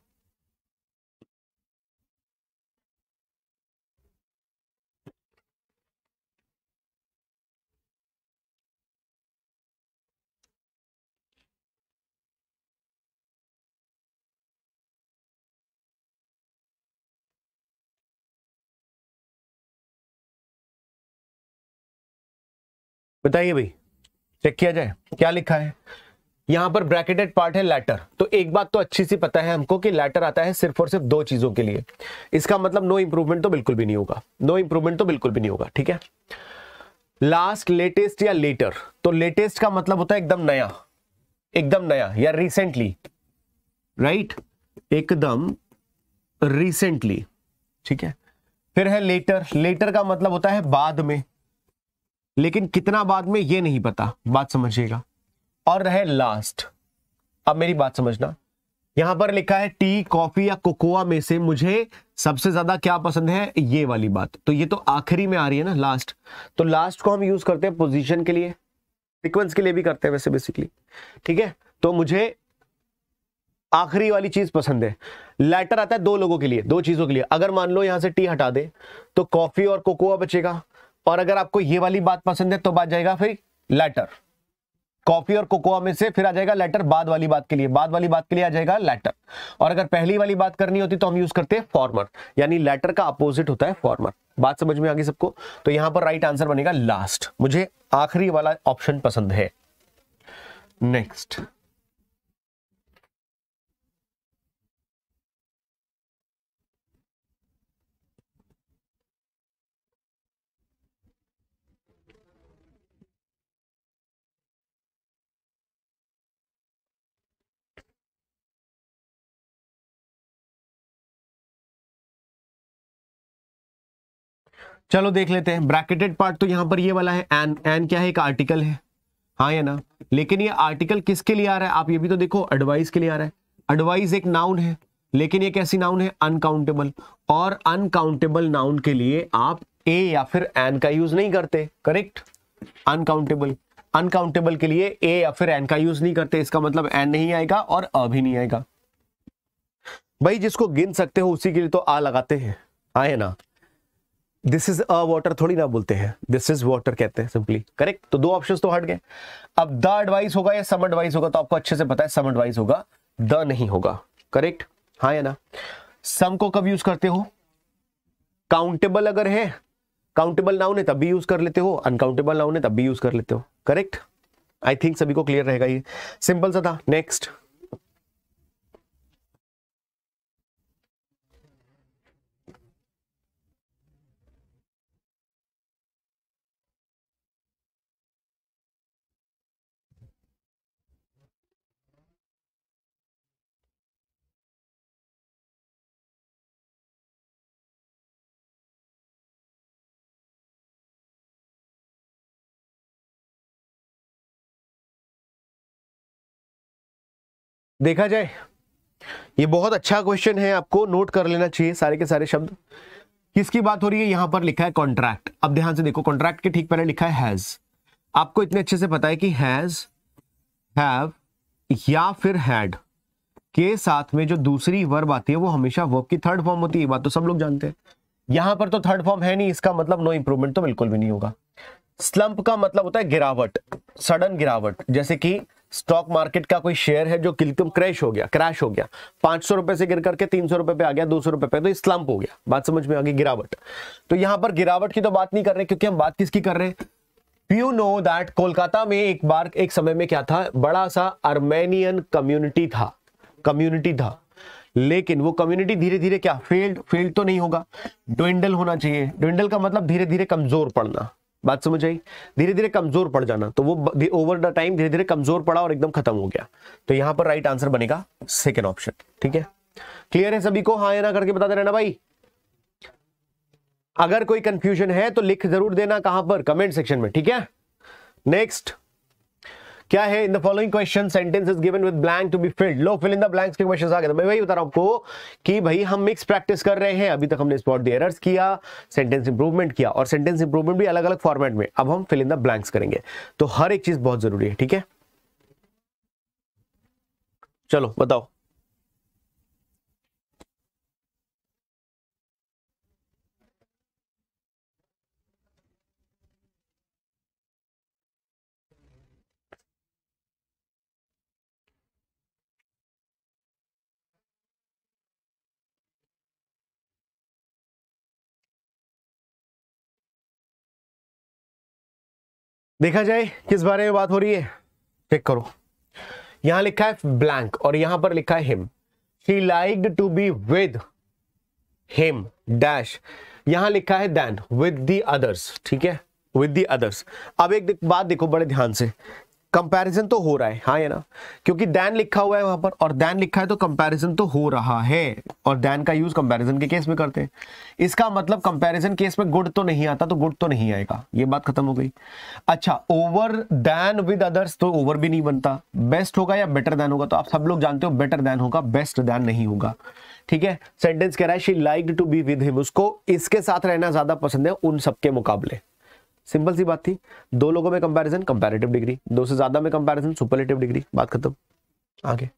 बताइए भाई चेक किया जाए क्या लिखा है यहां पर ब्रैकेटेड पार्ट है लेटर तो एक बात तो अच्छी सी पता है हमको कि लेटर आता है सिर्फ और सिर्फ दो चीजों के लिए इसका मतलब नो इंप्रूवमेंट तो बिल्कुल भी नहीं होगा नो इंप्रूवमेंट तो बिल्कुल भी नहीं होगा ठीक है लास्ट लेटेस्ट या लेटर तो लेटेस्ट का मतलब होता है एकदम नया एकदम नया या रिसेंटली राइट एकदम रिसेंटली ठीक है फिर है लेटर लेटर का मतलब होता है बाद में लेकिन कितना बाद में ये नहीं पता बात समझिएगा और रहे लास्ट अब मेरी बात समझना यहां पर लिखा है टी कॉफी या कोकोआ में से मुझे सबसे ज्यादा क्या पसंद है ये वाली बात तो ये तो आखिरी में आ रही है ना लास्ट तो लास्ट को हम यूज करते हैं पोजिशन के लिए सिक्वेंस के लिए भी करते हैं वैसे बेसिकली ठीक है तो मुझे आखिरी वाली चीज पसंद है लेटर आता है दो लोगों के लिए दो चीजों के लिए अगर मान लो यहां से टी हटा दे तो कॉफी और कोकोआ बचेगा और अगर आपको ये वाली बात पसंद है तो बात जाएगा फिर लेटर कॉफी और कोकोआ में से फिर आ जाएगा लेटर बाद वाली बात के लिए बाद वाली बात के लिए आ जाएगा लेटर और अगर पहली वाली बात करनी होती तो हम यूज करते हैं फॉर्मर यानी लेटर का अपोजिट होता है फॉर्मर बात समझ में आ गई सबको तो यहां पर राइट आंसर बनेगा लास्ट मुझे आखिरी वाला ऑप्शन पसंद है नेक्स्ट चलो देख लेते हैं ब्रैकेटेड पार्ट तो यहां पर ये वाला है एन एन क्या है एक आर्टिकल है हाँ या ना लेकिन ये आर्टिकल किसके लिए आ रहा है आप ये भी तो देखो एडवाइस के लिए आ रहा है एडवाइस एक नाउन है लेकिन ये कैसी नाउन है अनकाउंटेबल और अनकाउंटेबल नाउन के लिए आप ए या फिर एन का यूज नहीं करते करेक्ट अनकाउंटेबल अनकाउंटेबल के लिए ए या फिर एन का यूज नहीं करते इसका मतलब एन नहीं आएगा और अ भी नहीं आएगा भाई जिसको गिन सकते हो उसी के लिए तो आ लगाते हैं आए हाँ ना दिस इज अ वॉटर थोड़ी ना बोलते हैं दिस इज वॉटर कहते हैं सिंपली करेक्ट तो दो ऑप्शन तो हट गए अब द एडवाइस होगा या सम एडवाइस होगा तो आपको अच्छे से पता है सम एडवाइस होगा द नहीं होगा करेक्ट हाँ या ना सम को कब यूज करते हो काउंटेबल अगर है काउंटेबल ना होने तब भी यूज कर लेते हो अनकाउंटेबल ना होने तब भी यूज कर लेते हो करेक्ट आई थिंक सभी को क्लियर रहेगा ये सिंपल सा था नेक्स्ट देखा जाए ये बहुत अच्छा क्वेश्चन है आपको नोट कर लेना चाहिए सारे के सारे शब्द किसकी बात हो रही है यहां पर लिखा है कॉन्ट्रैक्ट अब ध्यान से देखो कॉन्ट्रैक्ट के ठीक पहले लिखा है हैज आपको इतने अच्छे से पता है कि हैज हैव या फिर हैड के साथ में जो दूसरी वर्ब आती है वो हमेशा वर्ब की थर्ड फॉर्म होती है बात तो सब लोग जानते हैं यहां पर तो थर्ड फॉर्म है नहीं इसका मतलब नो इंप्रूवमेंट तो बिल्कुल भी नहीं होगा स्लम्प का मतलब होता है गिरावट सडन गिरावट जैसे कि स्टॉक मार्केट का कोई शेयर है जो एकदम क्रैश हो गया क्रैश हो गया पांच सौ रुपए से गिर करके तीन सौ रुपए पे आ गया दो सौ रुपए पे तो स्लम्प हो गया बात समझ में आ गई गिरावट तो यहां पर गिरावट की तो बात नहीं कर रहे क्योंकि हम बात किसकी कर रहे हैं यू नो दैट कोलकाता में एक बार एक समय में क्या था बड़ा सा अर्मेनियन कम्युनिटी था कम्युनिटी था लेकिन वो कम्युनिटी धीरे धीरे क्या फेल्ड फेल्ड तो नहीं होगा ड्वेंडल होना चाहिए ड्वेंडल का मतलब धीरे धीरे कमजोर पड़ना बात समझ आई धीरे धीरे कमजोर पड़ जाना तो वो ओवर द टाइम धीरे धीरे कमजोर पड़ा और एकदम खत्म हो गया तो यहां पर राइट आंसर बनेगा सेकेंड ऑप्शन ठीक है क्लियर है सभी को हाँ या ना करके बता रहना भाई अगर कोई कंफ्यूजन है तो लिख जरूर देना कहां पर कमेंट सेक्शन में ठीक है नेक्स्ट क्या है in the following question sentence is given with blank to be filled लो फिल इन द ब्लैंक्स के क्वेश्चंस आ गए मैं वही बता रहा हूं आपको कि भाई हम मिक्स प्रैक्टिस कर रहे हैं अभी तक हमने स्पॉट द एरर्स किया सेंटेंस इंप्रूवमेंट किया और सेंटेंस इंप्रूवमेंट भी अलग अलग फॉर्मेट में अब हम फिल इन द ब्लैंक्स करेंगे तो हर एक चीज बहुत जरूरी है ठीक है चलो बताओ देखा जाए किस बारे में बात हो रही है चेक करो यहां लिखा है ब्लैंक और यहां पर लिखा है him she like to be with him dash यहां लिखा है दैन विद दी अदर्स ठीक है विद दी अदर्स अब एक बात देखो बड़े ध्यान से कंपैरिजन तो हो रहा है हाँ या ना क्योंकि दैन लिखा हुआ है वहां पर और दैन लिखा है तो कंपैरिजन तो हो रहा है और दैन का यूज कंपैरिजन के केस में करते हैं इसका मतलब कंपैरिजन केस में गुड तो नहीं आता तो गुड तो नहीं आएगा ये बात खत्म हो गई अच्छा ओवर दैन विद अदर्स तो ओवर भी नहीं बनता बेस्ट होगा या बेटर दैन होगा तो आप सब लोग जानते हो बेटर दैन होगा बेस्ट दैन नहीं होगा ठीक है सेंटेंस कह रहा है she like to be with him उसको इसके साथ रहना ज्यादा पसंद है उन सबके मुकाबले सिंपल सी बात थी दो लोगों में कंपैरिजन कंपैरेटिव डिग्री दो से ज्यादा में कंपैरिजन सुपरलेटिव डिग्री बात खत्म आगे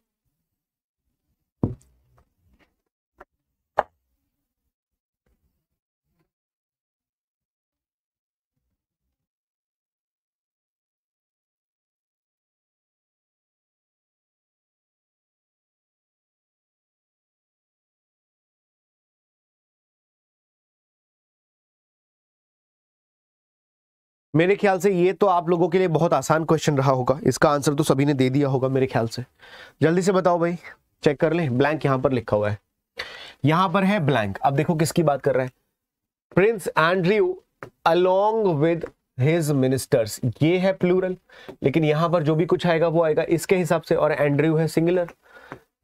मेरे ख्याल से ये तो आप लोगों के लिए बहुत आसान क्वेश्चन रहा होगा इसका आंसर तो सभी ने दे दिया होगा मेरे ख्याल से जल्दी से बताओ भाई चेक कर ले ब्लैंक यहाँ पर लिखा हुआ है यहाँ पर है ब्लैंक अब देखो किसकी बात कर रहे हैं Prince Andrew along with his ministers ये है प्लूरल लेकिन यहाँ पर जो भी कुछ आएगा वो आएगा इसके हिसाब से और एंड्रयू है सिंगुलर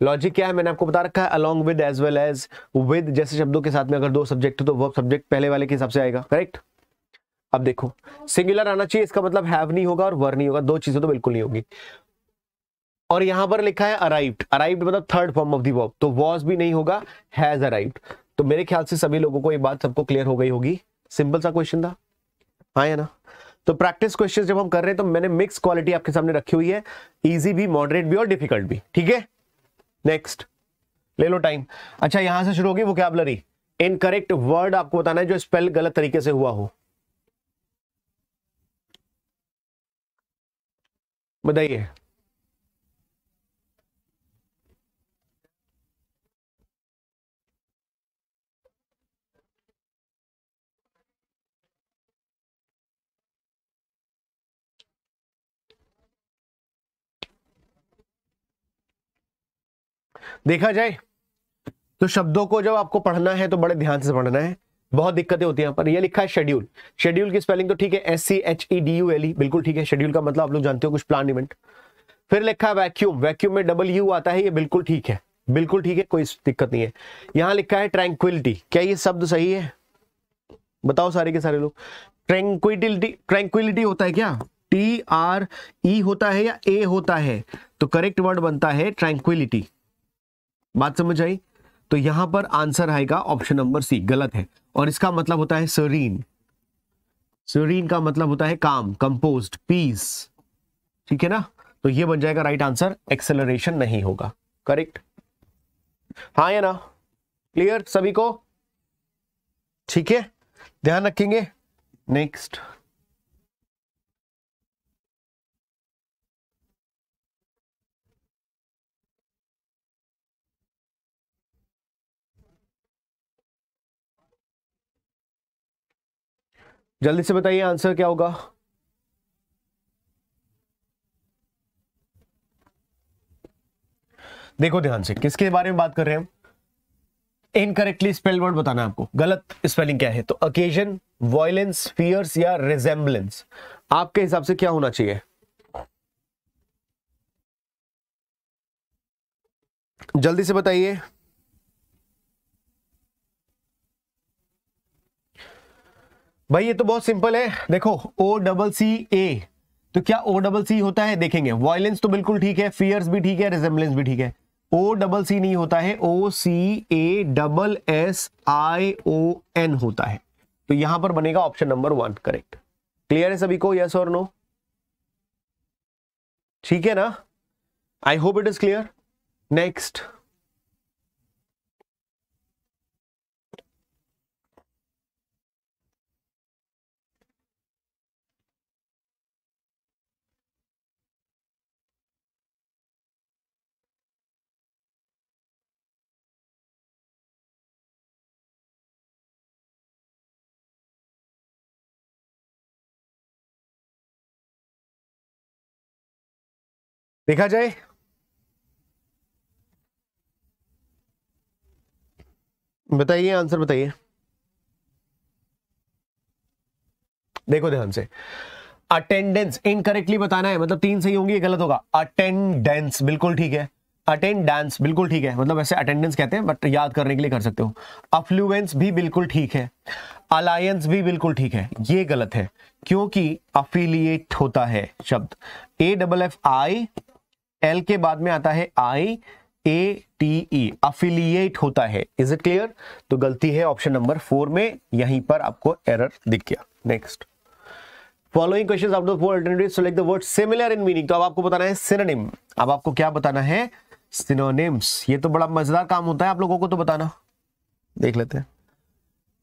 लॉजिक क्या है मैंने आपको बता रखा है along with as well as with जैसे शब्दों के साथ में अगर दो सब्जेक्ट हो तो वो सब्जेक्ट पहले वाले के हिसाब से आएगा करेक्ट अब देखो सिंगुलर आना चाहिए इसका मतलब हैव नहीं होगा और वर नहीं होगा दो चीजें तो बिल्कुल नहीं होगी और यहां पर लिखा है अराइव्ड अराइव्ड मतलब third form of the verb तो वॉज भी नहीं होगा हैज अराइव्ड तो मेरे ख्याल से सभी लोगों को ये बात सबको क्लियर हो गई होगी सिंपल सा क्वेश्चन था हाँ है ना तो प्रैक्टिस क्वेश्चन जब हम कर रहे हैं तो मैंने मिक्स क्वालिटी आपके सामने रखी हुई है ईजी भी मॉडरेट भी और डिफिकल्ट भी ठीक है नेक्स्ट ले लो टाइम अच्छा यहां से शुरू होगी वोकेबलरी इनकरेक्ट वर्ड आपको बताना है जो स्पेल गलत तरीके से हुआ हो बताइए देखा जाए तो शब्दों को जब आपको पढ़ना है तो बड़े ध्यान से पढ़ना है बहुत दिक्कतें होती है यहाँ पर ये लिखा है शेड्यूल शेड्यूल की स्पेलिंग तो ठीक है S C H E D U L E बिल्कुल ठीक है शेड्यूल का मतलब आप लोग जानते हो कुछ प्लान इवेंट फिर लिखा है वैक्यूम वैक्यूम में डबल यू आता है ये बिल्कुल ठीक है बिल्कुल ठीक है कोई दिक्कत नहीं है यहाँ लिखा है ट्रैंक्विलिटी क्या ये शब्द सही है बताओ सारे के सारे लोग ट्रैंक्विलिटी ट्रैंक्विलिटी होता है क्या टी आर ई होता है या ए होता है तो करेक्ट वर्ड बनता है ट्रैंक्विलिटी बात समझ आई तो यहां पर आंसर आएगा ऑप्शन नंबर सी गलत है और इसका मतलब होता है सरीन सरीन का मतलब होता है काम कंपोज पीस ठीक है ना तो ये बन जाएगा राइट आंसर एक्सेलरेशन नहीं होगा करेक्ट हाँ या ना क्लियर सभी को ठीक है ध्यान रखेंगे नेक्स्ट जल्दी से बताइए आंसर क्या होगा देखो ध्यान से किसके बारे में बात कर रहे हैं हम इनकरेक्टली स्पेल वर्ड बताना आपको गलत स्पेलिंग क्या है तो अकेजन वॉयलेंस फियर्स या रेजेम्बलेंस आपके हिसाब से क्या होना चाहिए जल्दी से बताइए भाई ये तो बहुत सिंपल है देखो ओ डबल सी ए तो क्या ओ डबल सी होता है देखेंगे वॉयलेंस तो बिल्कुल ठीक है फियर्स भी ठीक है रिजेम्बलेंस भी ठीक है ओ डबल सी नहीं होता है O C A double S I O N होता है तो यहां पर बनेगा option number one correct clear है सभी को यस और नो ठीक है ना I hope it is clear next देखा जाए बताइए आंसर बताइए देखो ध्यान से अटेंडेंस इनकरेक्टली बताना है मतलब तीन सही होंगी गलत होगा अटेंडेंस बिल्कुल ठीक है अटेंडेंस बिल्कुल ठीक है मतलब वैसे अटेंडेंस कहते हैं बट याद करने के लिए कर सकते हो अफ्लुएंस भी बिल्कुल ठीक है अलायंस भी बिल्कुल ठीक है ये गलत है क्योंकि अफिलियट होता है शब्द A double F I L के बाद में आता है आई ए टी ई अफिलियट होता है इज इट क्लियर तो गलती है ऑप्शन नंबर फोर में यहीं पर आपको एरर दिख गया next following question of the four alternative select the word similar in meaning तो अब आपको बताना है सिनोनिम अब आपको क्या बताना है सिनोनिम्स ये तो बड़ा मजेदार काम होता है आप लोगों को तो बताना देख लेते हैं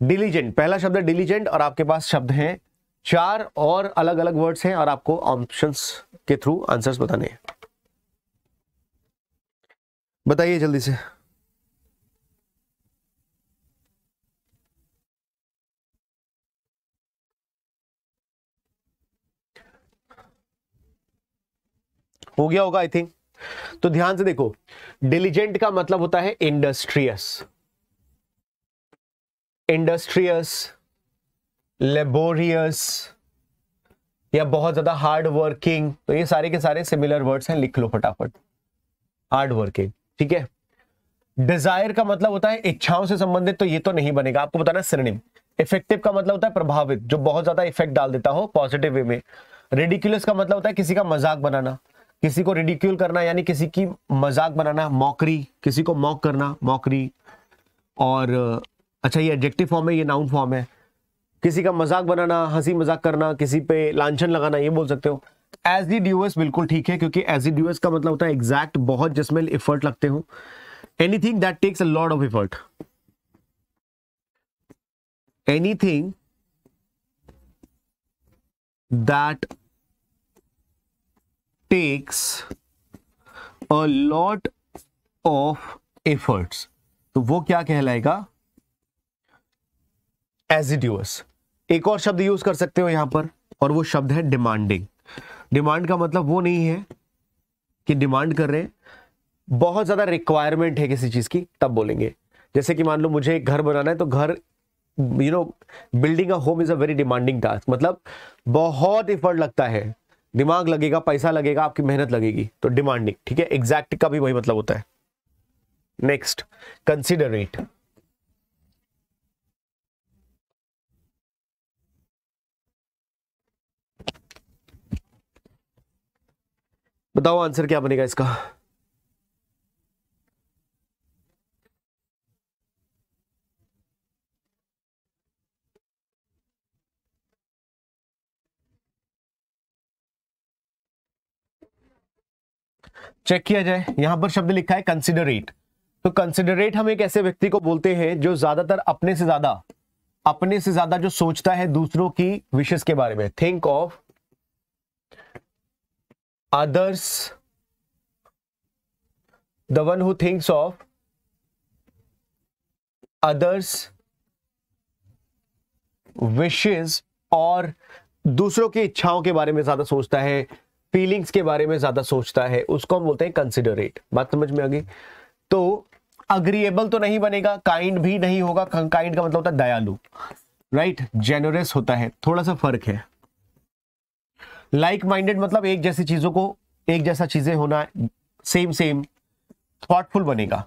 डिलीजेंट पहला शब्द है डिलीजेंट और आपके पास शब्द हैं चार और अलग अलग वर्ड्स हैं और आपको ऑप्शंस के थ्रू आंसर्स बताने हैं बताइए जल्दी से हो गया होगा आई थिंक तो ध्यान से देखो डिलीजेंट का मतलब होता है इंडस्ट्रियस इंडस्ट्रियस लेबोरियस या बहुत ज्यादा हार्ड वर्किंग तो ये सारे के सारे सिमिलर वर्ड्स हैं लिख लो फटाफट हार्ड वर्किंग ठीक है डिजायर का मतलब होता है इच्छाओं से संबंधित तो ये तो नहीं बनेगा आपको बताना सिनेम इफेक्टिव का मतलब होता है प्रभावित जो बहुत ज्यादा इफेक्ट डाल देता हो पॉजिटिव वे में रेडिक्यूलस का मतलब होता है किसी का मजाक बनाना किसी को रेडिक्यूल करना यानी किसी की मजाक बनाना मौकरी किसी को मौक करना मौकरी और अच्छा ये एडजेक्टिव फॉर्म है ये नाउन फॉर्म है किसी का मजाक बनाना हंसी मजाक करना किसी पे लांछन लगाना ये बोल सकते हो एजिड्यूअस बिल्कुल ठीक है क्योंकि एजिड्यूअस का मतलब होता है एग्जैक्ट बहुत जिसमें एफर्ट लगते हो anything that takes a lot of effort anything that takes a lot of efforts तो वो क्या कहलाएगा एजिड्यूअस एक और शब्द यूज कर सकते हो यहां पर और वो शब्द है डिमांडिंग डिमांड का मतलब वो नहीं है कि डिमांड कर रहे हैं बहुत ज़्यादा रिक्वायरमेंट है किसी चीज़ की तब बोलेंगे जैसे कि मान लो मुझे एक घर बनाना है तो घर you know building a home is a very demanding task मतलब बहुत इफर्ट लगता है दिमाग लगेगा पैसा लगेगा आपकी मेहनत लगेगी तो डिमांडिंग ठीक है एग्जैक्ट का भी वही मतलब होता है नेक्स्ट कंसिडरेट बताओ आंसर क्या बनेगा इसका चेक किया जाए यहां पर शब्द लिखा है कंसिडरेट तो कंसिडरेट हम एक ऐसे व्यक्ति को बोलते हैं जो ज्यादातर अपने से ज्यादा अपने से ज्यादा जो सोचता है दूसरों की विशेष के बारे में think of others the one who thinks of others wishes और दूसरों की इच्छाओं के बारे में ज्यादा सोचता है फीलिंग्स के बारे में ज्यादा सोचता है उसको हम बोलते हैं कंसिडरेट बात समझ में आ गई तो अग्रीएबल तो नहीं बनेगा काइंड भी नहीं होगा काइंड का मतलब होता है दयालु राइट right? जेनरस होता है थोड़ा सा फर्क है लाइक माइंडेड मतलब एक जैसी चीजों को एक जैसा चीजें होना सेम सेम थॉटफुल बनेगा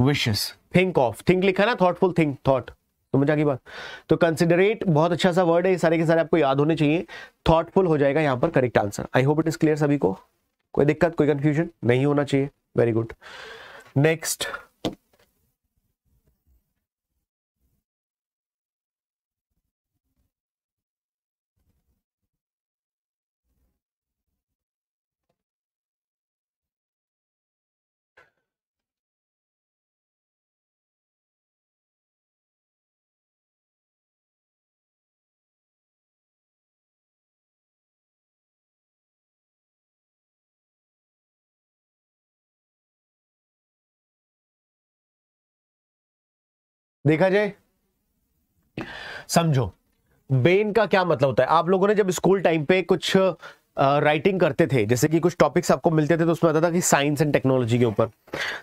विशेष थिंक ऑफ थिंक लिखा ना थॉटफुल थिंक थॉट तो मजा बात तो कंसिडरेट बहुत अच्छा सा वर्ड है ये सारे के सारे आपको याद होने चाहिए थॉटफुल हो जाएगा यहां पर correct answer I hope it is clear सभी को कोई दिक्कत कोई कंफ्यूजन नहीं होना चाहिए वेरी गुड नेक्स्ट देखा जाए समझो बेन का क्या मतलब होता है आप लोगों ने जब स्कूल टाइम पे कुछ राइटिंग करते थे जैसे कि कुछ टॉपिक्स आपको मिलते थे तो उसमें आता था कि साइंस एंड टेक्नोलॉजी के ऊपर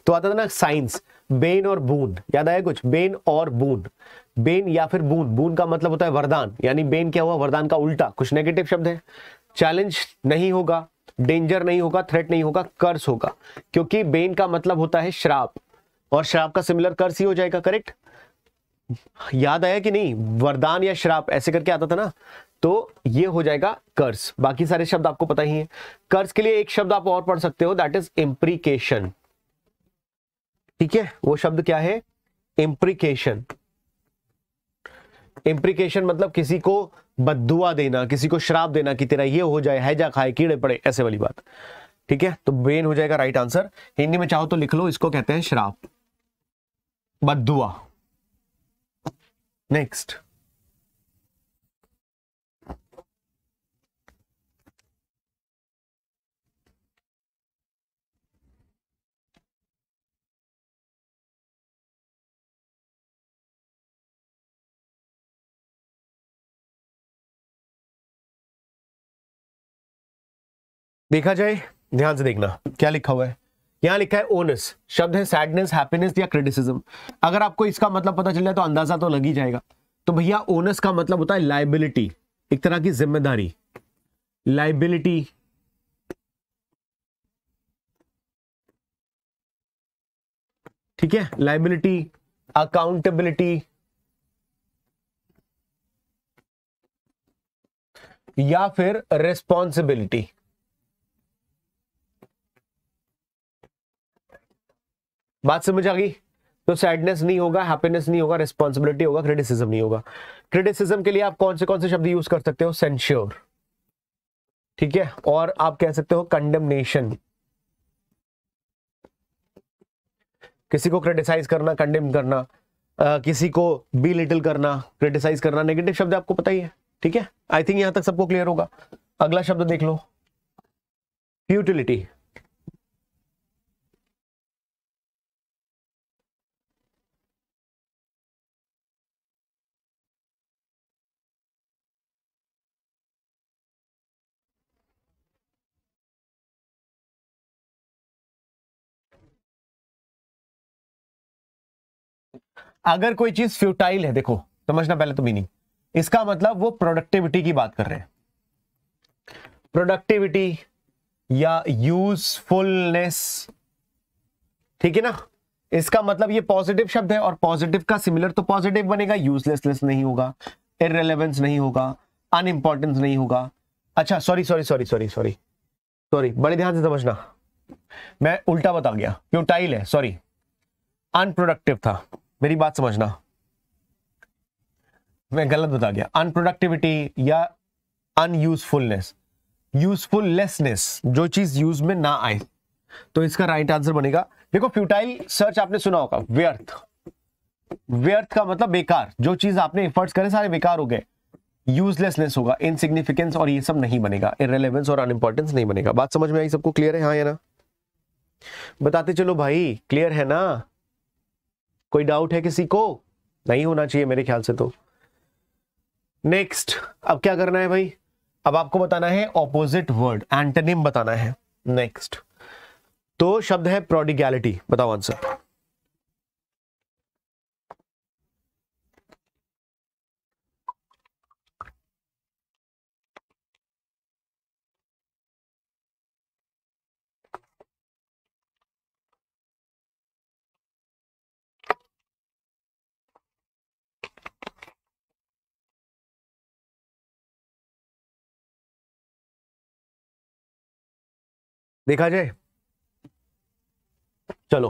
तो आता था ना साइंस बेन और बून याद आया कुछ बेन और बून बेन या फिर बून बून का मतलब होता है वरदान यानी बेन क्या हुआ वरदान का उल्टा कुछ नेगेटिव शब्द है चैलेंज नहीं होगा डेंजर नहीं होगा थ्रेट नहीं होगा कर्स होगा क्योंकि बेन का मतलब होता है श्राप और श्राप का सिमिलर कर्स ही हो जाएगा करेक्ट याद आया कि नहीं वरदान या श्राप ऐसे करके आता था ना तो ये हो जाएगा कर्स बाकी सारे शब्द आपको पता ही है कर्स के लिए एक शब्द आप और पढ़ सकते हो दैट इज इम्प्रिकेशन ठीक है वो शब्द क्या है इम्प्रिकेशन इम्प्रिकेशन मतलब किसी को बदुआ देना किसी को श्राप देना कि तेरा ये हो जाए है जा खाए कीड़े पड़े ऐसे वाली बात ठीक है तो बेन हो जाएगा राइट आंसर हिंदी में चाहो तो लिख लो इसको कहते हैं श्राप बदुआ Next. देखा जाए ध्यान से देखना क्या लिखा हुआ है यहां लिखा है ओनस शब्द है सैडनेस हैप्पीनेस या क्रिटिसिज्म अगर आपको इसका मतलब पता चल जाए तो अंदाजा तो लग ही जाएगा तो भैया ओनस का मतलब होता है लाइबिलिटी एक तरह की जिम्मेदारी लाइबिलिटी ठीक है लाइबिलिटी अकाउंटेबिलिटी या फिर रिस्पॉन्सिबिलिटी बात समझ आ गई तो सैडनेस नहीं होगा हैप्पीनेस नहीं होगा रिस्पॉन्सिबिलिटी होगा क्रिटिसिज्म नहीं होगा क्रिटिसिज्म के लिए आप कौन से कौन से शब्द यूज कर सकते हो सेंश्योर ठीक है और आप कह सकते हो कंडेमनेशन किसी को क्रिटिसाइज करना कंडेम करना आ, किसी को बी लिटिल करना क्रिटिसाइज करना नेगेटिव शब्द आपको पता ही है ठीक है आई थिंक यहां तक सबको क्लियर होगा अगला शब्द देख लो फ्यूटिलिटी अगर कोई चीज फ्यूटाइल है देखो समझना पहले तो मीनिंग इसका मतलब वो प्रोडक्टिविटी की बात कर रहे हैं प्रोडक्टिविटी या यूजफुलनेस ठीक है ना इसका मतलब ये पॉजिटिव शब्द है और पॉजिटिव का सिमिलर तो पॉजिटिव बनेगा यूजलेसनेस नहीं होगा इरेलीवेंस नहीं होगा अनइम्पोर्टेंस नहीं होगा अच्छा sorry sorry sorry sorry sorry sorry बड़े ध्यान से समझना मैं उल्टा बता गया फ्यूटाइल है सॉरी अनप्रोडक्टिव था मेरी बात समझना मैं गलत बता गया अनप्रोडक्टिविटी या अनयूजफुलनेस यूजफुललेसनेस जो चीज यूज में ना आए तो इसका राइट आंसर बनेगा देखो फ्यूटाइल सर्च आपने सुना होगा व्यर्थ व्यर्थ का मतलब बेकार जो चीज आपने एफर्ट्स करे सारे बेकार हो गए यूजलेसनेस होगा इनसिग्निफिकेंस और ये सब नहीं बनेगा इनरेलीवेंस और अनइम्पोर्टेंस नहीं बनेगा बात समझ में आई सबको क्लियर है हाँ या ना बताते चलो भाई क्लियर है ना कोई डाउट है किसी को नहीं होना चाहिए मेरे ख्याल से तो नेक्स्ट अब क्या करना है भाई अब आपको बताना है ऑपोजिट वर्ड एंटनिम बताना है नेक्स्ट तो शब्द है प्रोडिगैलिटी बताओ आंसर देखा जाए चलो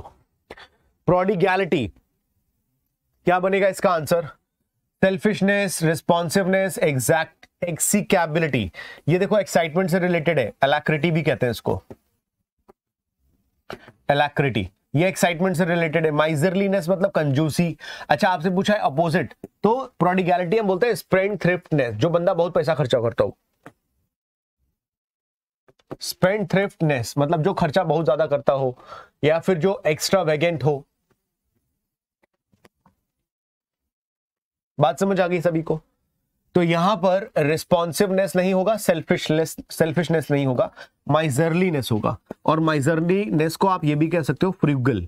प्रोडिगैलिटी क्या बनेगा इसका answer selfishness responsiveness exact excitability ये देखो एक्साइटमेंट से रिलेटेड है अलैक्रिटी भी कहते हैं इसको अलैक्रिटी ये एक्साइटमेंट से रिलेटेड है माइजरलीनेस मतलब कंजूसी अच्छा आपसे पूछा है अपोजिट तो प्रोडिगैलिटी हम बोलते हैं स्प्रेंड थ्रिफ्टनेस जो बंदा बहुत पैसा खर्चा करता हो स्पेंड थ्रिफ्टनेस मतलब जो खर्चा बहुत ज्यादा करता हो या फिर जो एक्स्ट्रा वेगेंट हो बात समझ आ गई सभी को तो यहां पर रिस्पॉन्सिवनेस नहीं होगा सेल्फिशनेस सेल्फिशनेस नहीं होगा माइजरलीनेस होगा और माइजरलीनेस को आप ये भी कह सकते हो फ्रुगल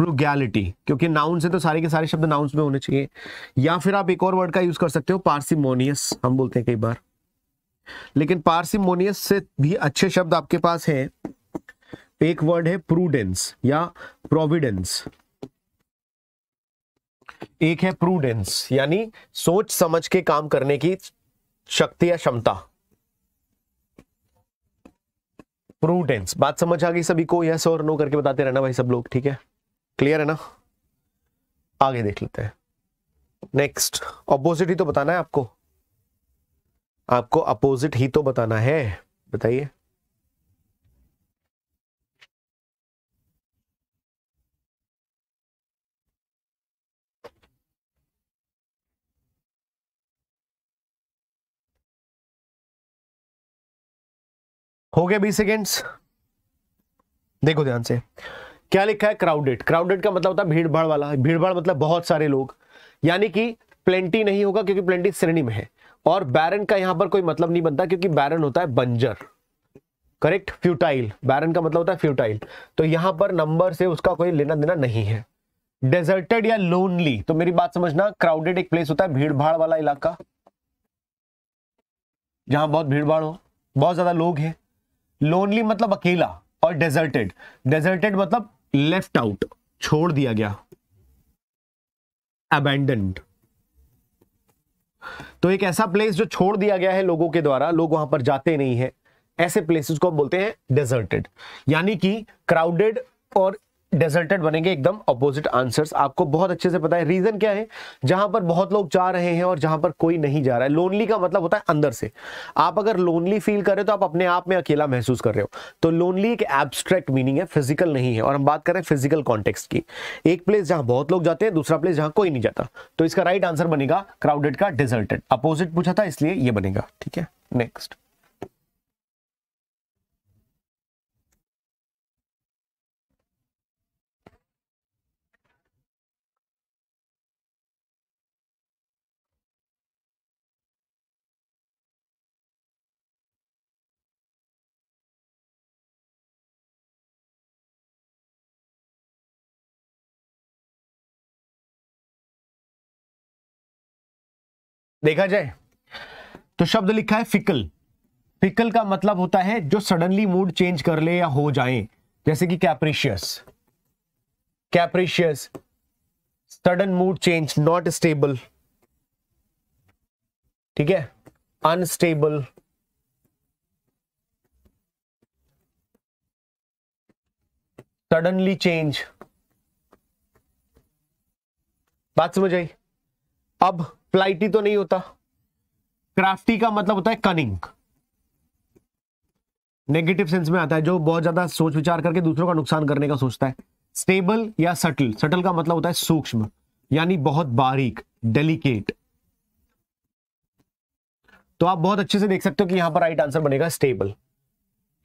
फ्रूगैलिटी क्योंकि नाउन से तो सारे के सारे शब्द नाउन में होने चाहिए या फिर आप एक और वर्ड का यूज कर सकते हो पार्सिमोनियस हम बोलते हैं कई बार लेकिन पार्सिमोनियस से भी अच्छे शब्द आपके पास है एक वर्ड है प्रूडेंस या प्रोविडेंस एक है प्रूडेंस यानी सोच समझ के काम करने की शक्ति या क्षमता प्रूडेंस बात समझ आ गई सभी को यस और नो करके बताते रहना भाई सब लोग ठीक है क्लियर है ना आगे देख लेते हैं नेक्स्ट ऑपोजिट ही तो बताना है आपको आपको अपोजिट ही तो बताना है बताइए हो गया बीस सेकेंड्स देखो ध्यान से क्या लिखा है क्राउडेड क्राउडेड का मतलब होता है भीड़ भाड़ वाला भीड़ भाड़ मतलब बहुत सारे लोग यानी कि प्लेंटी नहीं होगा क्योंकि प्लेंटी श्रेणी में है और बैरन का यहां पर कोई मतलब नहीं बनता क्योंकि बैरन होता है बंजर करेक्ट फ्यूटाइल बैरन का मतलब होता है फ्यूटाइल तो यहां पर नंबर से उसका कोई लेना देना नहीं है डेजर्टेड या लोनली तो मेरी बात समझना क्राउडेड एक प्लेस होता है भीड़ भाड़ वाला इलाका जहां बहुत भीड़ भाड़ हो बहुत ज्यादा लोग हैं लोनली मतलब अकेला और डेजर्टेड डेजर्टेड मतलब लेफ्ट आउट छोड़ दिया गया अबेंडेंड तो एक ऐसा प्लेस जो छोड़ दिया गया है लोगों के द्वारा लोग वहां पर जाते नहीं है ऐसे प्लेसेस को हम बोलते हैं डेजर्टेड यानी कि क्राउडेड और डेजर्टेड बनेंगे एकदम अपोजिट आंसर्स आपको बहुत अच्छे से पता है रीजन क्या है जहां पर बहुत लोग जा रहे हैं और जहां पर कोई नहीं जा रहा है लोनली का मतलब होता है अंदर से आप अगर लोनली फील कर रहे हो तो आप अपने आप में अकेला महसूस कर रहे हो तो लोनली एक एब्स्ट्रैक्ट मीनिंग है फिजिकल नहीं है और हम बात कर रहे हैं फिजिकल कॉन्टेक्स्ट की एक प्लेस जहां बहुत लोग जाते हैं दूसरा प्लेस जहां कोई नहीं जाता तो इसका राइट right आंसर बनेगा क्राउडेड का डिजर्टेड अपोजिट पूछा था इसलिए यह बनेगा ठीक है नेक्स्ट देखा जाए तो शब्द लिखा है फिकल फिकल का मतलब होता है जो सडनली मूड चेंज कर ले या हो जाए जैसे कि capricious capricious sudden mood change not stable ठीक है अनस्टेबल सडनली चेंज बात समझ आई अब फ्लाइटी तो नहीं होता क्राफ्टी का मतलब होता है कनिंग नेगेटिव सेंस में आता है जो बहुत ज्यादा सोच विचार करके दूसरों का नुकसान करने का सोचता है स्टेबल या सटल सटल का मतलब होता है सूक्ष्म यानी बहुत बारीक डेलिकेट तो आप बहुत अच्छे से देख सकते हो कि यहां पर राइट आंसर बनेगा स्टेबल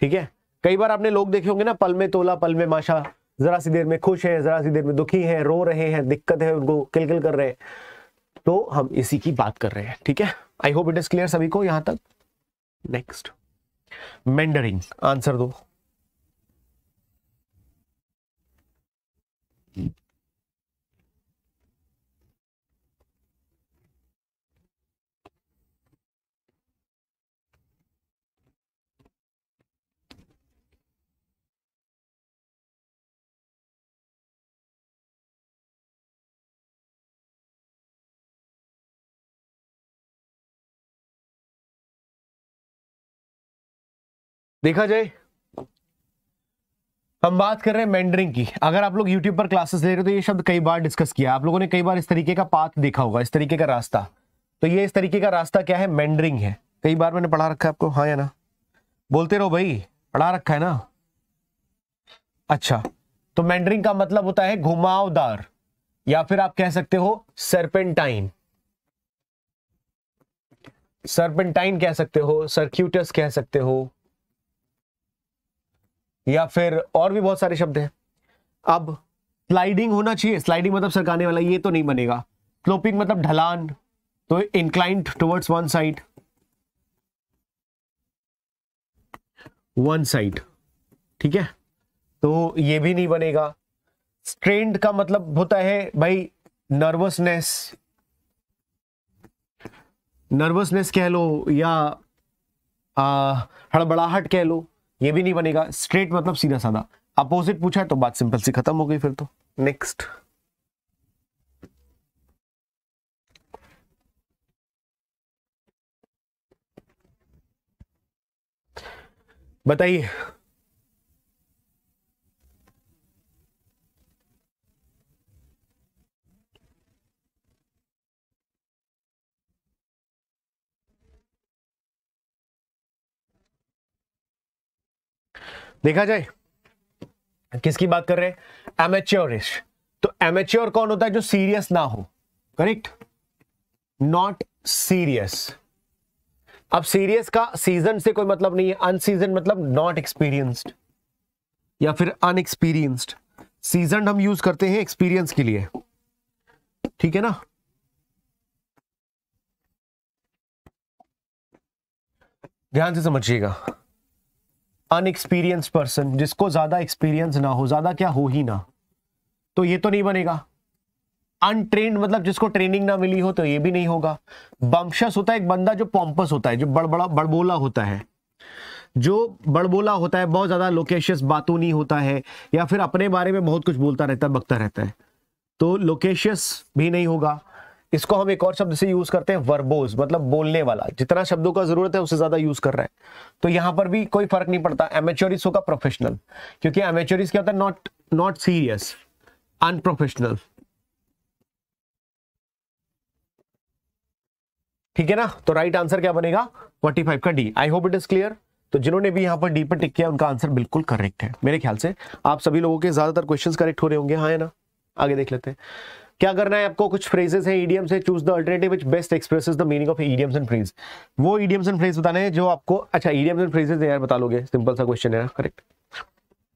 ठीक है कई बार आपने लोग देखे होंगे ना पल में तोला पल में माशा जरा सी देर में खुश है जरा सी देर में दुखी है रो रहे हैं दिक्कत है उनको किलकिल कर रहे हैं तो हम इसी की बात कर रहे हैं ठीक है I hope it is clear सभी को यहां तक नेक्स्ट मेंडरिंग आंसर दो देखा जाए हम बात कर रहे हैं मेंडरिंग की अगर आप लोग यूट्यूब पर क्लासेस ले रहे हो तो ये शब्द कई बार डिस्कस किया आप लोगों ने कई बार इस तरीके का पाथ देखा होगा इस तरीके का रास्ता तो ये इस तरीके का रास्ता क्या है मेंडरिंग है कई बार मैंने पढ़ा रखा है आपको हाँ या ना बोलते रहो भाई पढ़ा रखा है ना अच्छा तो मैंडरिंग का मतलब होता है घुमावदार या फिर आप कह सकते हो सरपेंटाइन सरपेंटाइन कह सकते हो सर्क्यूटस कह सकते हो या फिर और भी बहुत सारे शब्द हैं अब स्लाइडिंग होना चाहिए स्लाइडिंग मतलब सरकाने वाला ये तो नहीं बनेगा स्लोपिंग मतलब ढलान तो inclined towards one side one side ठीक है तो ये भी नहीं बनेगा स्ट्रेंड का मतलब होता है भाई नर्वसनेस नर्वसनेस कह लो या हड़बड़ाहट कह लो ये भी नहीं बनेगा स्ट्रेट मतलब सीधा साधा अपोजिट पूछा है तो बात सिंपल सी खत्म हो गई फिर तो नेक्स्ट बताइए देखा जाए किसकी बात कर रहे हैं एमेच्योरिश तो एमेच्योर कौन होता है जो सीरियस ना हो करेक्ट नॉट सीरियस अब सीरियस का सीजन से कोई मतलब नहीं है अनसीजन मतलब नॉट एक्सपीरियंस्ड या फिर अनएक्सपीरियंस्ड सीजन हम यूज करते हैं एक्सपीरियंस के लिए ठीक है ना ध्यान से समझिएगा अनएक्सपीरियंस पर्सन जिसको ज्यादा एक्सपीरियंस ना हो ज्यादा क्या हो ही ना तो ये तो नहीं बनेगा अनट्रेन मतलब जिसको ट्रेनिंग ना मिली हो तो ये भी नहीं होगा बम्पशस होता है एक बंदा जो पॉम्पस होता है जो बड़बड़ा बड़बोला होता है जो बड़बोला होता है बहुत ज्यादा लोकेशियस बातूनी होता है या फिर अपने बारे में बहुत कुछ बोलता रहता है बकता रहता है तो लोकेशियस भी नहीं होगा इसको हम एक और शब्द से यूज करते हैं वर्बोज मतलब बोलने वाला जितना शब्दों का जरूरत है उससे ज्यादा यूज कर रहे हैं तो यहां पर भी कोई फर्क नहीं पड़ता एमेच्योरिस होगा प्रोफेशनल क्योंकि एमेच्योरिस क्या होता है नॉट नॉट सीरियस अनप्रोफेशनल ठीक है ना तो राइट आंसर क्या बनेगा 45 का D I hope it is clear तो जिन्होंने भी यहां पर डी पर टिक किया उनका आंसर बिल्कुल करेक्ट है मेरे ख्याल से आप सभी लोगों के ज्यादातर क्वेश्चंस करेक्ट हो रहे होंगे हाँ है ना आगे देख लेते हैं क्या करना है आपको कुछ फ्रेजेस हैं ईडियम्स है choose the alternative which best expresses the meaning of idioms and phrase वो ईडियम्स एंड फ्रेज बताने हैं जो आपको अच्छा ईडियम्स एंड फ्रेजेस यार बता लोगे सिंपल सा क्वेश्चन है करेक्ट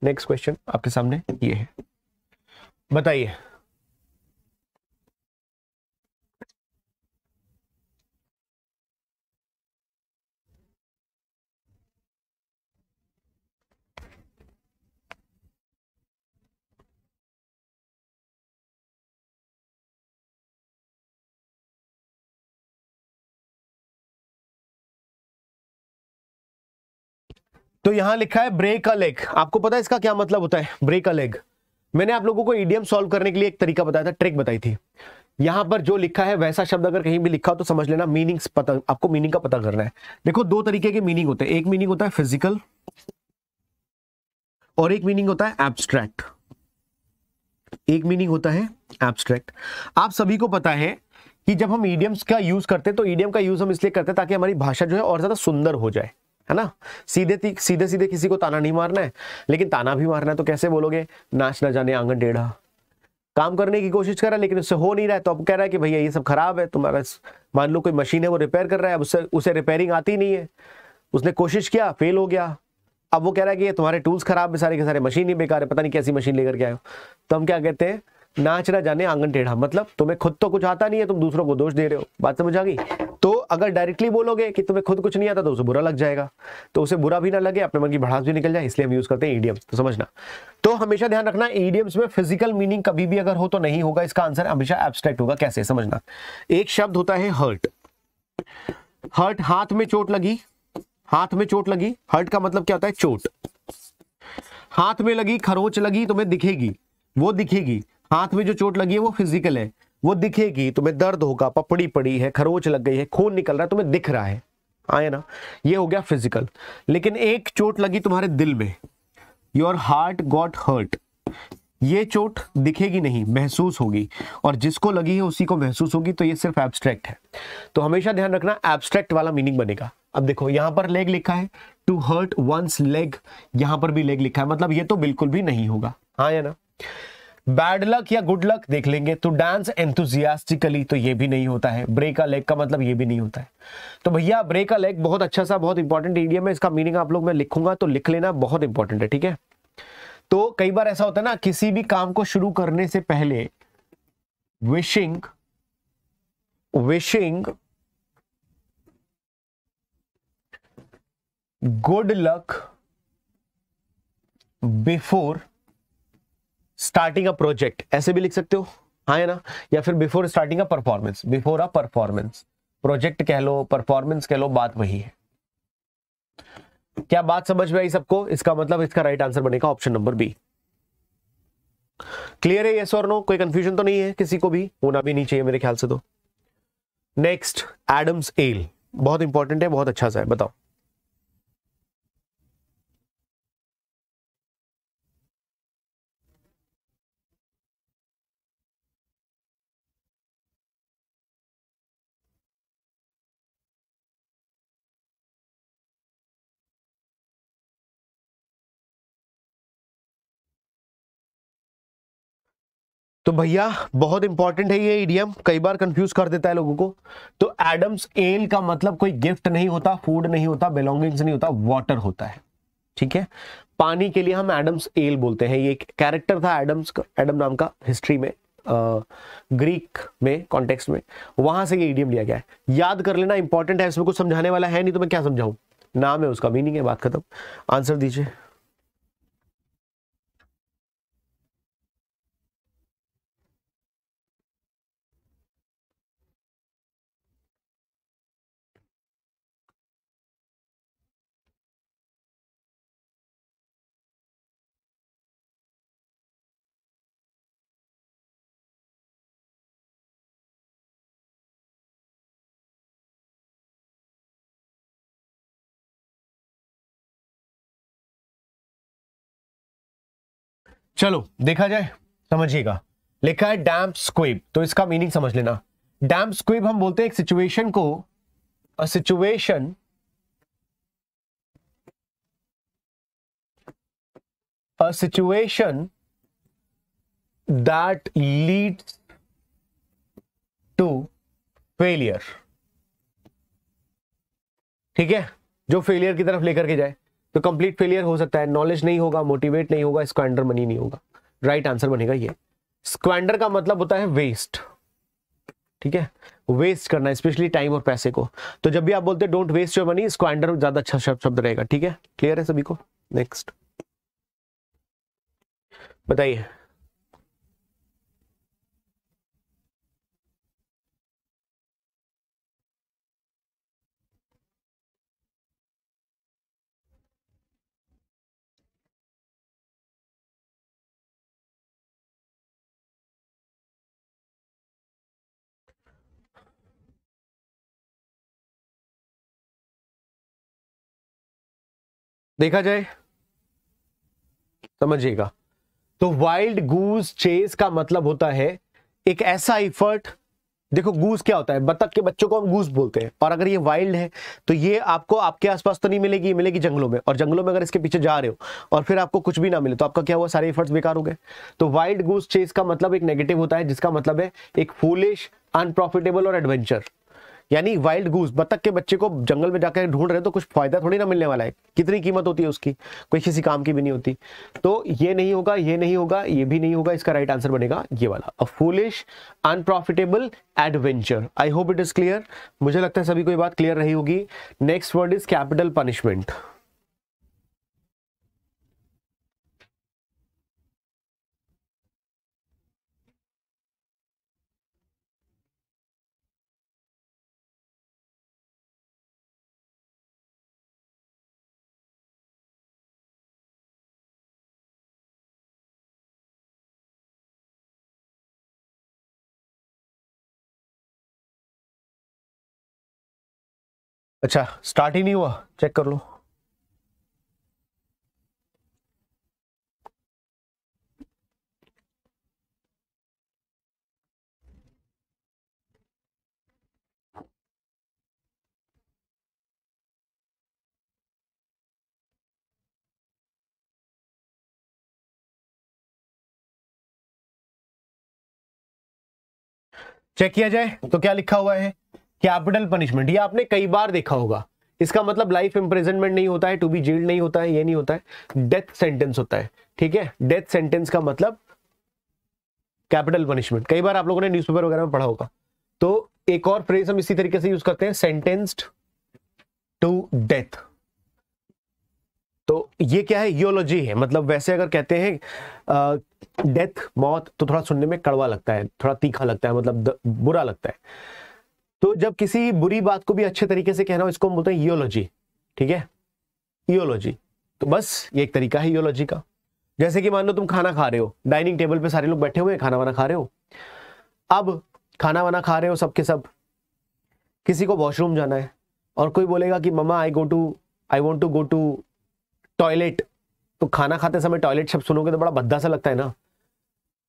नेक्स्ट क्वेश्चन आपके सामने ये है बताइए तो यहां लिखा है ब्रेक अ लेग आपको पता है इसका क्या मतलब होता है ब्रेक अ लेग मैंने आप लोगों को ईडीएम सॉल्व करने के लिए एक तरीका बताया था ट्रिक बताई थी यहां पर जो लिखा है वैसा शब्द अगर कहीं भी लिखा हो तो समझ लेना मीनिंग पता आपको मीनिंग का पता करना है देखो दो तरीके के मीनिंग होते हैं एक मीनिंग होता है फिजिकल और एक मीनिंग होता है एब्स्ट्रैक्ट एक मीनिंग होता है एब्स्ट्रैक्ट आप सभी को पता है कि जब हम ईडियम्स का यूज करते हैं तो ईडियम का यूज हम इसलिए करते हैं ताकि हमारी भाषा जो है और ज्यादा सुंदर हो जाए है ना सीधे सीधे सीधे किसी को ताना नहीं मारना है लेकिन ताना भी मारना है तो कैसे बोलोगे नाच ना जाने आंगन टेढ़ा काम करने की कोशिश कर रहा है लेकिन उससे हो नहीं रहा है तो अब कह रहा है कि भैया ये सब खराब है तुम्हारा मान लो कोई मशीन है वो रिपेयर कर रहा है उससे उसे रिपेयरिंग आती नहीं है उसने कोशिश किया फेल हो गया अब वो कह रहा है कि ये तुम्हारे टूल्स खराब है सारे के सारे मशीन ही बेकार है पता नहीं कैसी मशीन लेकर के आए हो तो हम क्या कहते हैं नाच ना जाने आंगन टेढ़ा मतलब तुम्हें खुद तो कुछ आता नहीं है तुम दूसरों को दोष दे रहे हो बात समझ आ गई तो अगर डायरेक्टली बोलोगे कि तुम्हें खुद कुछ नहीं आता तो उसे बुरा लग जाएगा तो उसे बुरा भी ना लगे अपने मन की भड़ास भी निकल जाए इसलिए हम यूज करते हैं ईडियम्स e तो समझना तो हमेशा ध्यान रखना ईडियम्स e में फिजिकल मीनिंग कभी भी अगर हो तो नहीं होगा इसका आंसर हमेशा एब्स्ट्रैक्ट होगा कैसे समझना एक शब्द होता है हर्ट हर्ट हाथ में चोट लगी हाथ में चोट लगी हर्ट का मतलब क्या होता है चोट हाथ में लगी खरोच लगी तुम्हें दिखेगी वो दिखेगी हाथ में जो चोट लगी है वो फिजिकल है वो दिखेगी तुम्हें दर्द होगा पपड़ी पड़ी है खरोच लग गई है खून निकल रहा है तुम्हें दिख रहा है आए ना ये हो गया फिजिकल लेकिन एक चोट लगी तुम्हारे दिल में योर हार्ट गॉट हर्ट ये चोट दिखेगी नहीं महसूस होगी और जिसको लगी है उसी को महसूस होगी तो ये सिर्फ एब्स्ट्रैक्ट है तो हमेशा ध्यान रखना एब्स्ट्रैक्ट वाला मीनिंग बनेगा अब देखो यहाँ पर लेग लिखा है टू हर्ट वंस लेग यहाँ पर भी लेग लिखा है मतलब ये तो बिल्कुल भी नहीं होगा हाँ या ना बैड लक या गुड लक देख लेंगे तो डांस एंथुजियास्टिकली तो ये भी नहीं होता है ब्रेक अ लेग का मतलब ये भी नहीं होता है तो भैया ब्रेक अ लेग बहुत अच्छा सा बहुत इंपॉर्टेंट इंडिया में इसका मीनिंग आप लोग मैं लिखूंगा तो लिख लेना बहुत इंपॉर्टेंट है ठीक है तो कई बार ऐसा होता है ना किसी भी काम को शुरू करने से पहले wishing wishing good luck before starting a project ऐसे भी लिख सकते हो हाँ है ना या फिर before starting a performance before a performance project कह लो परफॉर्मेंस कह लो बात वही है क्या बात समझ में आई सबको इसका मतलब इसका राइट आंसर बनेगा ऑप्शन नंबर बी क्लियर है यस और नो कोई कंफ्यूजन तो नहीं है किसी को भी होना भी नहीं चाहिए मेरे ख्याल से तो नेक्स्ट एडम्स एल बहुत इंपॉर्टेंट है बहुत अच्छा सा है बताओ तो भैया बहुत इंपॉर्टेंट है ये इडियम कई बार कंफ्यूज कर देता है लोगों को तो एडम्स एल का मतलब कोई गिफ्ट नहीं होता फूड नहीं होता बिलोंगिंग्स नहीं होता वाटर होता है ठीक है पानी के लिए हम एडम्स एल बोलते हैं ये एक कैरेक्टर था एडम्स एडम नाम का हिस्ट्री में ग्रीक में कॉन्टेक्स्ट में वहां से ये इडियम लिया गया है याद कर लेना इंपॉर्टेंट है इसमें कुछ समझाने वाला है नहीं तो मैं क्या समझाऊं नाम है उसका मीनिंग है बात खत्म आंसर दीजिए चलो देखा जाए समझिएगा लिखा है डैम्प स्क्वेब तो इसका मीनिंग समझ लेना डैम्प स्क्वेब हम बोलते हैं एक सिचुएशन को a situation a situation that lead to failure ठीक है जो फेलियर की तरफ लेकर के जाए तो कंप्लीट फेलियर हो सकता है नॉलेज नहीं होगा मोटिवेट नहीं होगा स्क्वांडर मनी नहीं होगा राइट आंसर बनेगा ये स्क्वांडर का मतलब होता है वेस्ट ठीक है वेस्ट करना स्पेशली टाइम और पैसे को तो जब भी आप बोलते हैं don't waste your money squander ज्यादा अच्छा शब्द रहेगा ठीक है क्लियर है सभी को नेक्स्ट बताइए देखा जाए समझिएगा तो वाइल्ड गूज चेस का मतलब होता है एक ऐसा इफर्ट देखो गूस क्या होता है बतख मतलब के बच्चों को हम गूस बोलते हैं और अगर ये वाइल्ड है तो ये आपको आपके आसपास तो नहीं मिलेगी मिलेगी जंगलों में और जंगलों में अगर इसके पीछे जा रहे हो और फिर आपको कुछ भी ना मिले तो आपका क्या हुआ सारे एफर्ट्स बेकार हो गए तो वाइल्ड गूस चेस का मतलब एक नेगेटिव होता है जिसका मतलब है एक फूलिश अनप्रॉफिटेबल और एडवेंचर यानी वाइल्ड गूस बतख के बच्चे को जंगल में जाकर ढूंढ रहे हैं तो कुछ फायदा थोड़ी ना मिलने वाला है कितनी कीमत होती है उसकी कोई किसी काम की भी नहीं होती तो ये नहीं होगा ये नहीं होगा ये भी नहीं होगा इसका राइट आंसर बनेगा ये वाला a foolish unprofitable adventure I hope it is clear मुझे लगता है सभी को ये बात क्लियर रही होगी next word is capital punishment अच्छा स्टार्ट ही नहीं हुआ चेक कर लो चेक किया जाए तो क्या लिखा हुआ है कैपिटल पनिशमेंट ये आपने कई बार देखा होगा इसका मतलब लाइफ इम्प्रेजनमेंट नहीं होता है टू बी जेल नहीं होता है ये नहीं होता है डेथ सेंटेंस होता है ठीक है डेथ सेंटेंस का मतलब कैपिटल पनिशमेंट कई बार आप लोगों ने न्यूज़पेपर वगैरह में पढ़ा होगा तो एक और फ्रेज हम इसी तरीके से यूज करते हैं सेंटेंस्ड टू डेथ तो ये क्या है योलॉजी है मतलब वैसे अगर कहते हैं डेथ मौत तो थोड़ा सुनने में कड़वा लगता है थोड़ा तीखा लगता है मतलब द, बुरा लगता है तो जब किसी बुरी बात को भी अच्छे तरीके से कहना हो इसको हम बोलते हैं ईओलॉजी ठीक है ईओलॉजी तो बस ये एक तरीका है ईओलॉजी का जैसे कि मान लो तुम खाना खा रहे हो डाइनिंग टेबल पे सारे लोग बैठे हुए हैं खाना वाना खा रहे हो अब खाना वाना खा रहे हो सबके सब किसी को वॉशरूम जाना है और कोई बोलेगा कि mama I go to I want to go to toilet तो खाना खाते समय टॉयलेट शब्द सुनोगे तो बड़ा भद्दा सा लगता है ना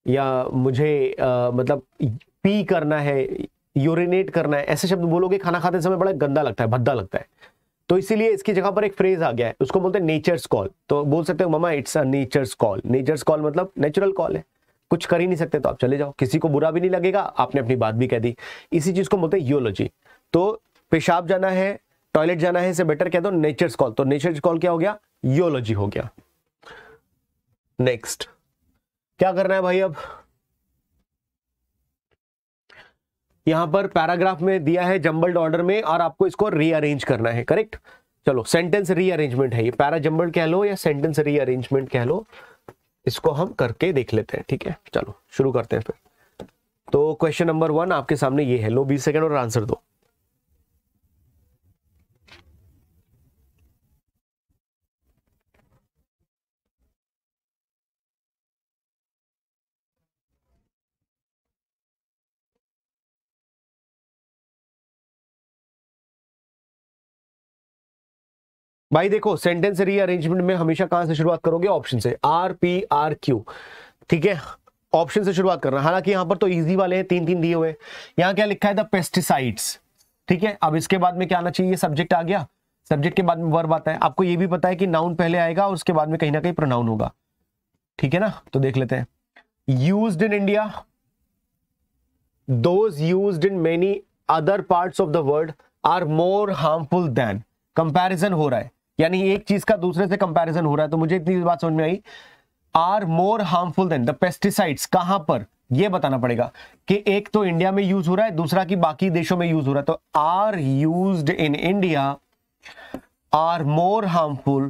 या मुझे आ, मतलब पी करना है यूरिनेट करना है ऐसे शब्द बोलोगे खाना खाते समय बड़ा गंदा लगता है भद्दा लगता है तो इसीलिए इसकी जगह पर एक फ्रेज आ गया है उसको बोलते हैं नेचर्स कॉल तो बोल सकते हो mama it's a nature's call nature's call मतलब नेचुरल कॉल है कुछ कर ही नहीं सकते तो आप चले जाओ किसी को बुरा भी नहीं लगेगा आपने अपनी बात भी कह दी इसी चीज को बोलते हैं यूलॉजी तो पेशाब जाना है टॉयलेट जाना है इसे बेटर कह दो नेचर्स कॉल तो नेचर्स कॉल क्या हो गया यूलॉजी हो गया नेक्स्ट क्या करना है भाई अब यहां पर पैराग्राफ में दिया है जम्बल्ड ऑर्डर में और आपको इसको रीअरेंज करना है करेक्ट चलो सेंटेंस रीअरेंजमेंट है ये पैरा जम्बल्ड कह लो या सेंटेंस रीअरेंजमेंट कह लो इसको हम करके देख लेते हैं ठीक है चलो शुरू करते हैं फिर तो क्वेश्चन नंबर वन आपके सामने ये है लो बीस सेकेंड और आंसर दो भाई देखो सेंटेंस रीअरेंजमेंट में हमेशा कहां से शुरुआत करोगे ऑप्शन से आर पी आर क्यू ठीक है ऑप्शन से शुरुआत करना हालांकि यहां पर तो इजी वाले हैं तीन तीन दिए हुए यहां क्या लिखा है द पेस्टिसाइड्स ठीक है अब इसके बाद में क्या आना चाहिए सब्जेक्ट आ गया सब्जेक्ट के बाद में वर्ब आता है आपको ये भी पता है कि नाउन पहले आएगा और उसके बाद में कहीं ना कहीं प्रोनाउन होगा ठीक है ना तो देख लेते हैं use in India those use in many other part of the world are more harmful than comparison हो रहा है यानी एक चीज का दूसरे से कंपैरिजन हो रहा है तो मुझे इतनी बात समझ में आई are more harmful than the pesticides कहां पर यह बताना पड़ेगा कि एक तो इंडिया में यूज हो रहा है दूसरा कि बाकी देशों में यूज हो रहा है तो are use in India are more harmful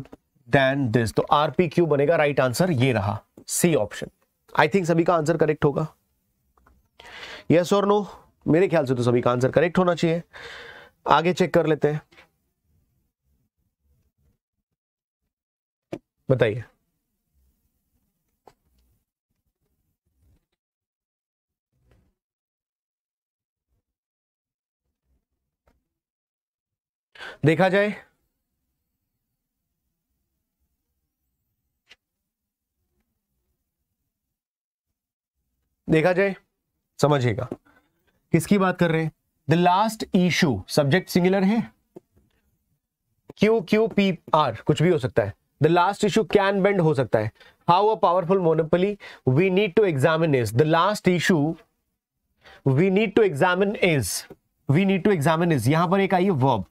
than this तो आरपी क्यू बनेगा राइट right आंसर ये रहा सी ऑप्शन आई थिंक सभी का आंसर करेक्ट होगा यस और नो मेरे ख्याल से तो सभी का आंसर करेक्ट होना चाहिए आगे चेक कर लेते हैं बताइए देखा जाए देखा जाए समझिएगा किसकी बात कर रहे हैं the last issue subject singular है क्यू क्यू पी आर कुछ भी हो सकता है the last issue can bend हो सकता है how a powerful monopoly we need to examine is the last issue we need to examine is we need to examine is यहां पर एक आई वर्ब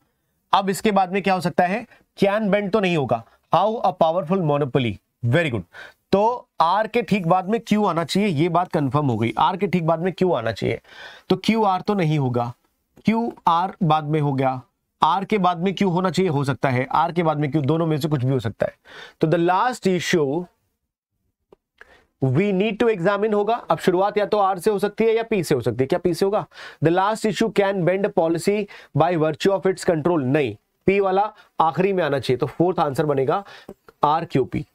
अब इसके बाद में क्या हो सकता है कैन बेंड तो नहीं होगा how a powerful monopoly very good तो आर के ठीक बाद में क्यू आना चाहिए ये बात कंफर्म हो गई आर के ठीक बाद में क्यू आना चाहिए तो क्यू आर तो नहीं होगा क्यू आर बाद में हो गया आर के बाद में क्यू होना चाहिए हो सकता है आर के बाद में क्यू दोनों में से कुछ भी हो सकता है तो the last issue we need to examine होगा अब शुरुआत या तो आर से हो सकती है या पी से हो सकती है क्या पी से होगा the last issue can bend policy by virtue of its control नहीं पी वाला आखिरी में आना चाहिए तो फोर्थ आंसर बनेगा R Q P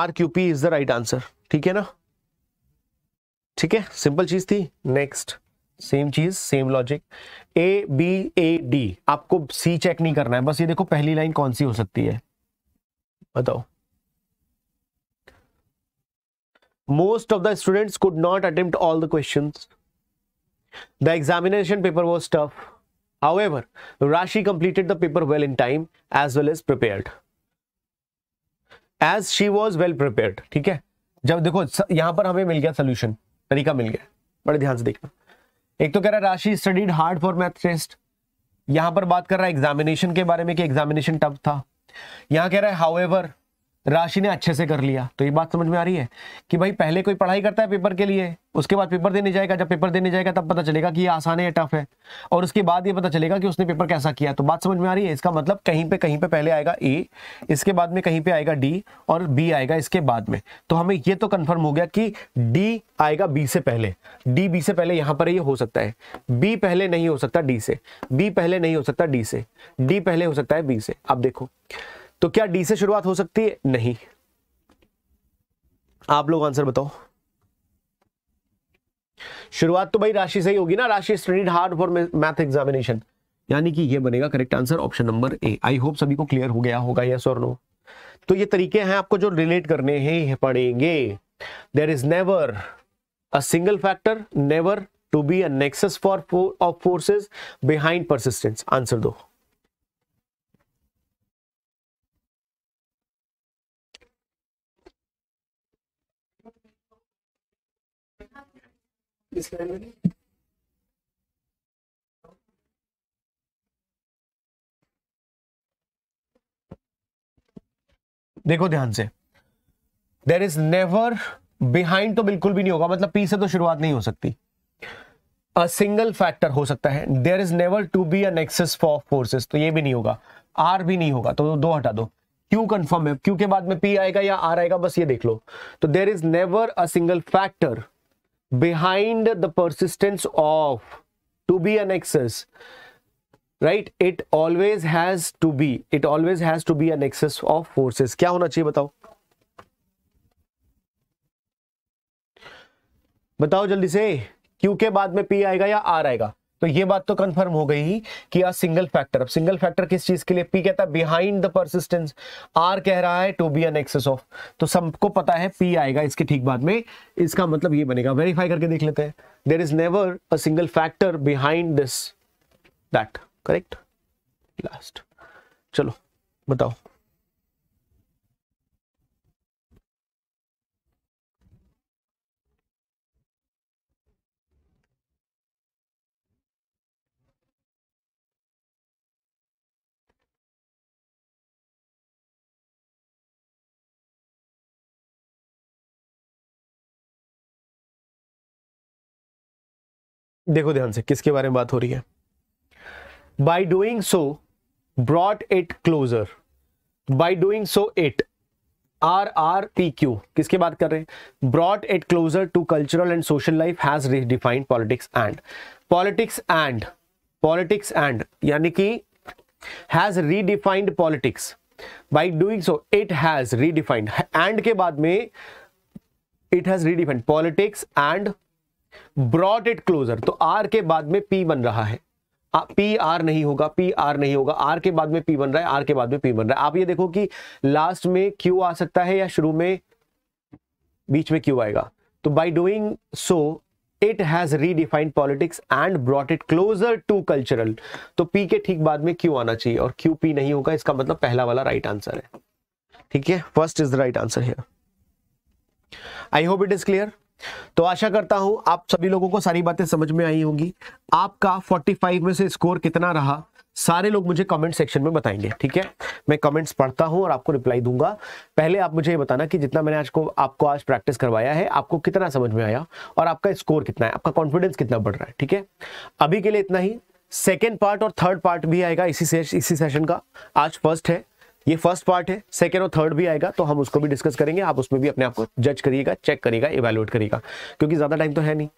R Q P is the right answer ठीक है ना ठीक है सिंपल चीज थी नेक्स्ट सेम चीज same logic A B A D आपको सी चेक नहीं करना है बस ये देखो पहली लाइन कौन सी हो सकती है बताओ most of the students could not attempt all the question the examination paper was tough However, Rashi completed the paper well in time as well as prepare as she was well prepare ठीक है जब देखो यहां पर हमें मिल गया सोल्यूशन तरीका मिल गया बड़े ध्यान से देखना एक तो कह रहा है Rashi studied hard for math test यहां पर बात कर रहा है एग्जामिनेशन के बारे में कि एग्जामिनेशन टफ था यहां कह रहा है हाउ राशि ने अच्छे से कर लिया तो ये बात समझ में आ रही है कि भाई पहले कोई पढ़ाई करता है पेपर के लिए उसके बाद पेपर देने जाएगा जब पेपर देने जाएगा तब पता चलेगा कि ये आसान है या टफ है और उसके बाद ये पता चलेगा कि उसने पेपर कैसा किया तो बात समझ में आ रही है इसका मतलब कहीं पे कहीं पे पहले आएगा ए इसके बाद में कहीं पे आएगा डी और बी आएगा इसके बाद में तो हमें ये तो कन्फर्म हो गया कि डी आएगा बी से पहले डी बी से पहले यहाँ पर ये हो सकता है बी पहले नहीं हो सकता डी से बी पहले नहीं हो सकता डी से डी पहले हो सकता है बी से अब देखो तो क्या डी से शुरुआत हो सकती है नहीं आप लोग आंसर बताओ शुरुआत तो भाई राशि से ही होगी ना Rashi studied hard for math examination यानी कि ये बनेगा correct answer option number A I hope सभी को क्लियर हो गया होगा यस और नो तो ये तरीके हैं आपको जो रिलेट करने हैं पड़ेंगे there is never a single factor never to be a nexus for of forces behind persistence answer दो देखो ध्यान से देर इज नेवर बिहाइंड तो बिल्कुल भी नहीं होगा मतलब पी से तो शुरुआत नहीं हो सकती अ सिंगल फैक्टर हो सकता है there is never to be an excess for forces तो ये भी नहीं होगा आर भी नहीं होगा तो दो हटा दो क्यू कंफर्म है क्यू के बाद में पी आएगा या आर आएगा बस ये देख लो तो there is never a single factor behind the persistence of to be an excess right it always has to be it always has to be an excess of forces क्या होना चाहिए बताओ बताओ जल्दी से क्यू के बाद में पी आएगा या आर आएगा तो ये बात तो कंफर्म हो गई कि आ सिंगल फैक्टर अब सिंगल फैक्टर किस चीज के लिए पी कहता है बिहाइंड द परसिस्टेंस आर कह रहा है to be an excess of तो सबको पता है पी आएगा इसके ठीक बाद में इसका मतलब ये बनेगा वेरीफाई करके देख लेते हैं there is never a single factor behind this that correct last चलो बताओ देखो ध्यान से किसके बारे में बात हो रही है by doing so brought it closer by doing so it R R P Q किसके बात कर रहे हैं brought it closer to cultural and social life has redefined politics and politics and politics and यानी कि has redefined politics by doing so it has redefined and के बाद में it has redefined politics and brought it closer तो आर के बाद में पी बन रहा है पी आर नहीं होगा पी आर नहीं होगा आर के बाद में पी बन रहा है आर के बाद में पी बन रहा है आप ये देखो कि लास्ट में क्यू आ सकता है या शुरू में बीच में क्यू आएगा तो by doing so it has redefined politics and brought it closer to cultural तो पी के ठीक बाद में क्यू आना चाहिए और क्यू पी नहीं होगा इसका मतलब पहला वाला राइट right आंसर है ठीक है first is the right answer है I hope it is clear तो आशा करता हूं आप सभी लोगों को सारी बातें समझ में आई होंगी आपका 45 में से स्कोर कितना रहा सारे लोग मुझे कमेंट सेक्शन में बताएंगे ठीक है मैं कमेंट्स पढ़ता हूं और आपको रिप्लाई दूंगा पहले आप मुझे ये बताना कि जितना मैंने आज को आपको आज प्रैक्टिस करवाया है आपको कितना समझ में आया और आपका स्कोर कितना है आपका कॉन्फिडेंस कितना बढ़ रहा है ठीक है अभी के लिए इतना ही सेकेंड पार्ट और थर्ड पार्ट भी आएगा इसी से, इसी सेशन का आज फर्स्ट है ये फर्स्ट पार्ट है सेकेंड और थर्ड भी आएगा तो हम उसको भी डिस्कस करेंगे आप उसमें भी अपने आप को जज करिएगा चेक करिएगा इवेल्युएट करिएगा क्योंकि ज़्यादा टाइम तो है नहीं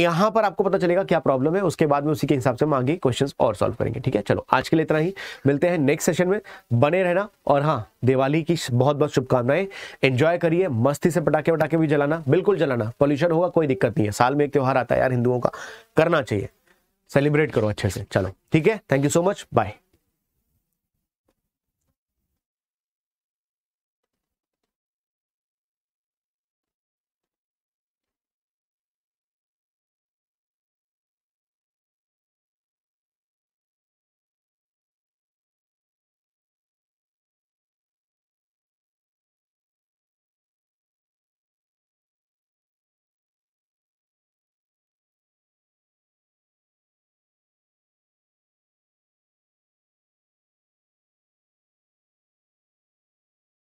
यहां पर आपको पता चलेगा क्या प्रॉब्लम है उसके बाद में उसी के हिसाब से हम आगे क्वेश्चन और सॉल्व करेंगे ठीक है चलो आज के लिए इतना ही मिलते हैं नेक्स्ट सेशन में बने रहना और हाँ दिवाली की बहुत बहुत शुभकामनाएं एंजॉय करिए मस्ती से पटाखे वटाखे भी जलाना बिल्कुल जलाना पॉल्यूशन होगा कोई दिक्कत नहीं है साल में एक त्यौहार आता है यार हिंदुओं का करना चाहिए सेलिब्रेट करो अच्छे से चलो ठीक है thank you so much bye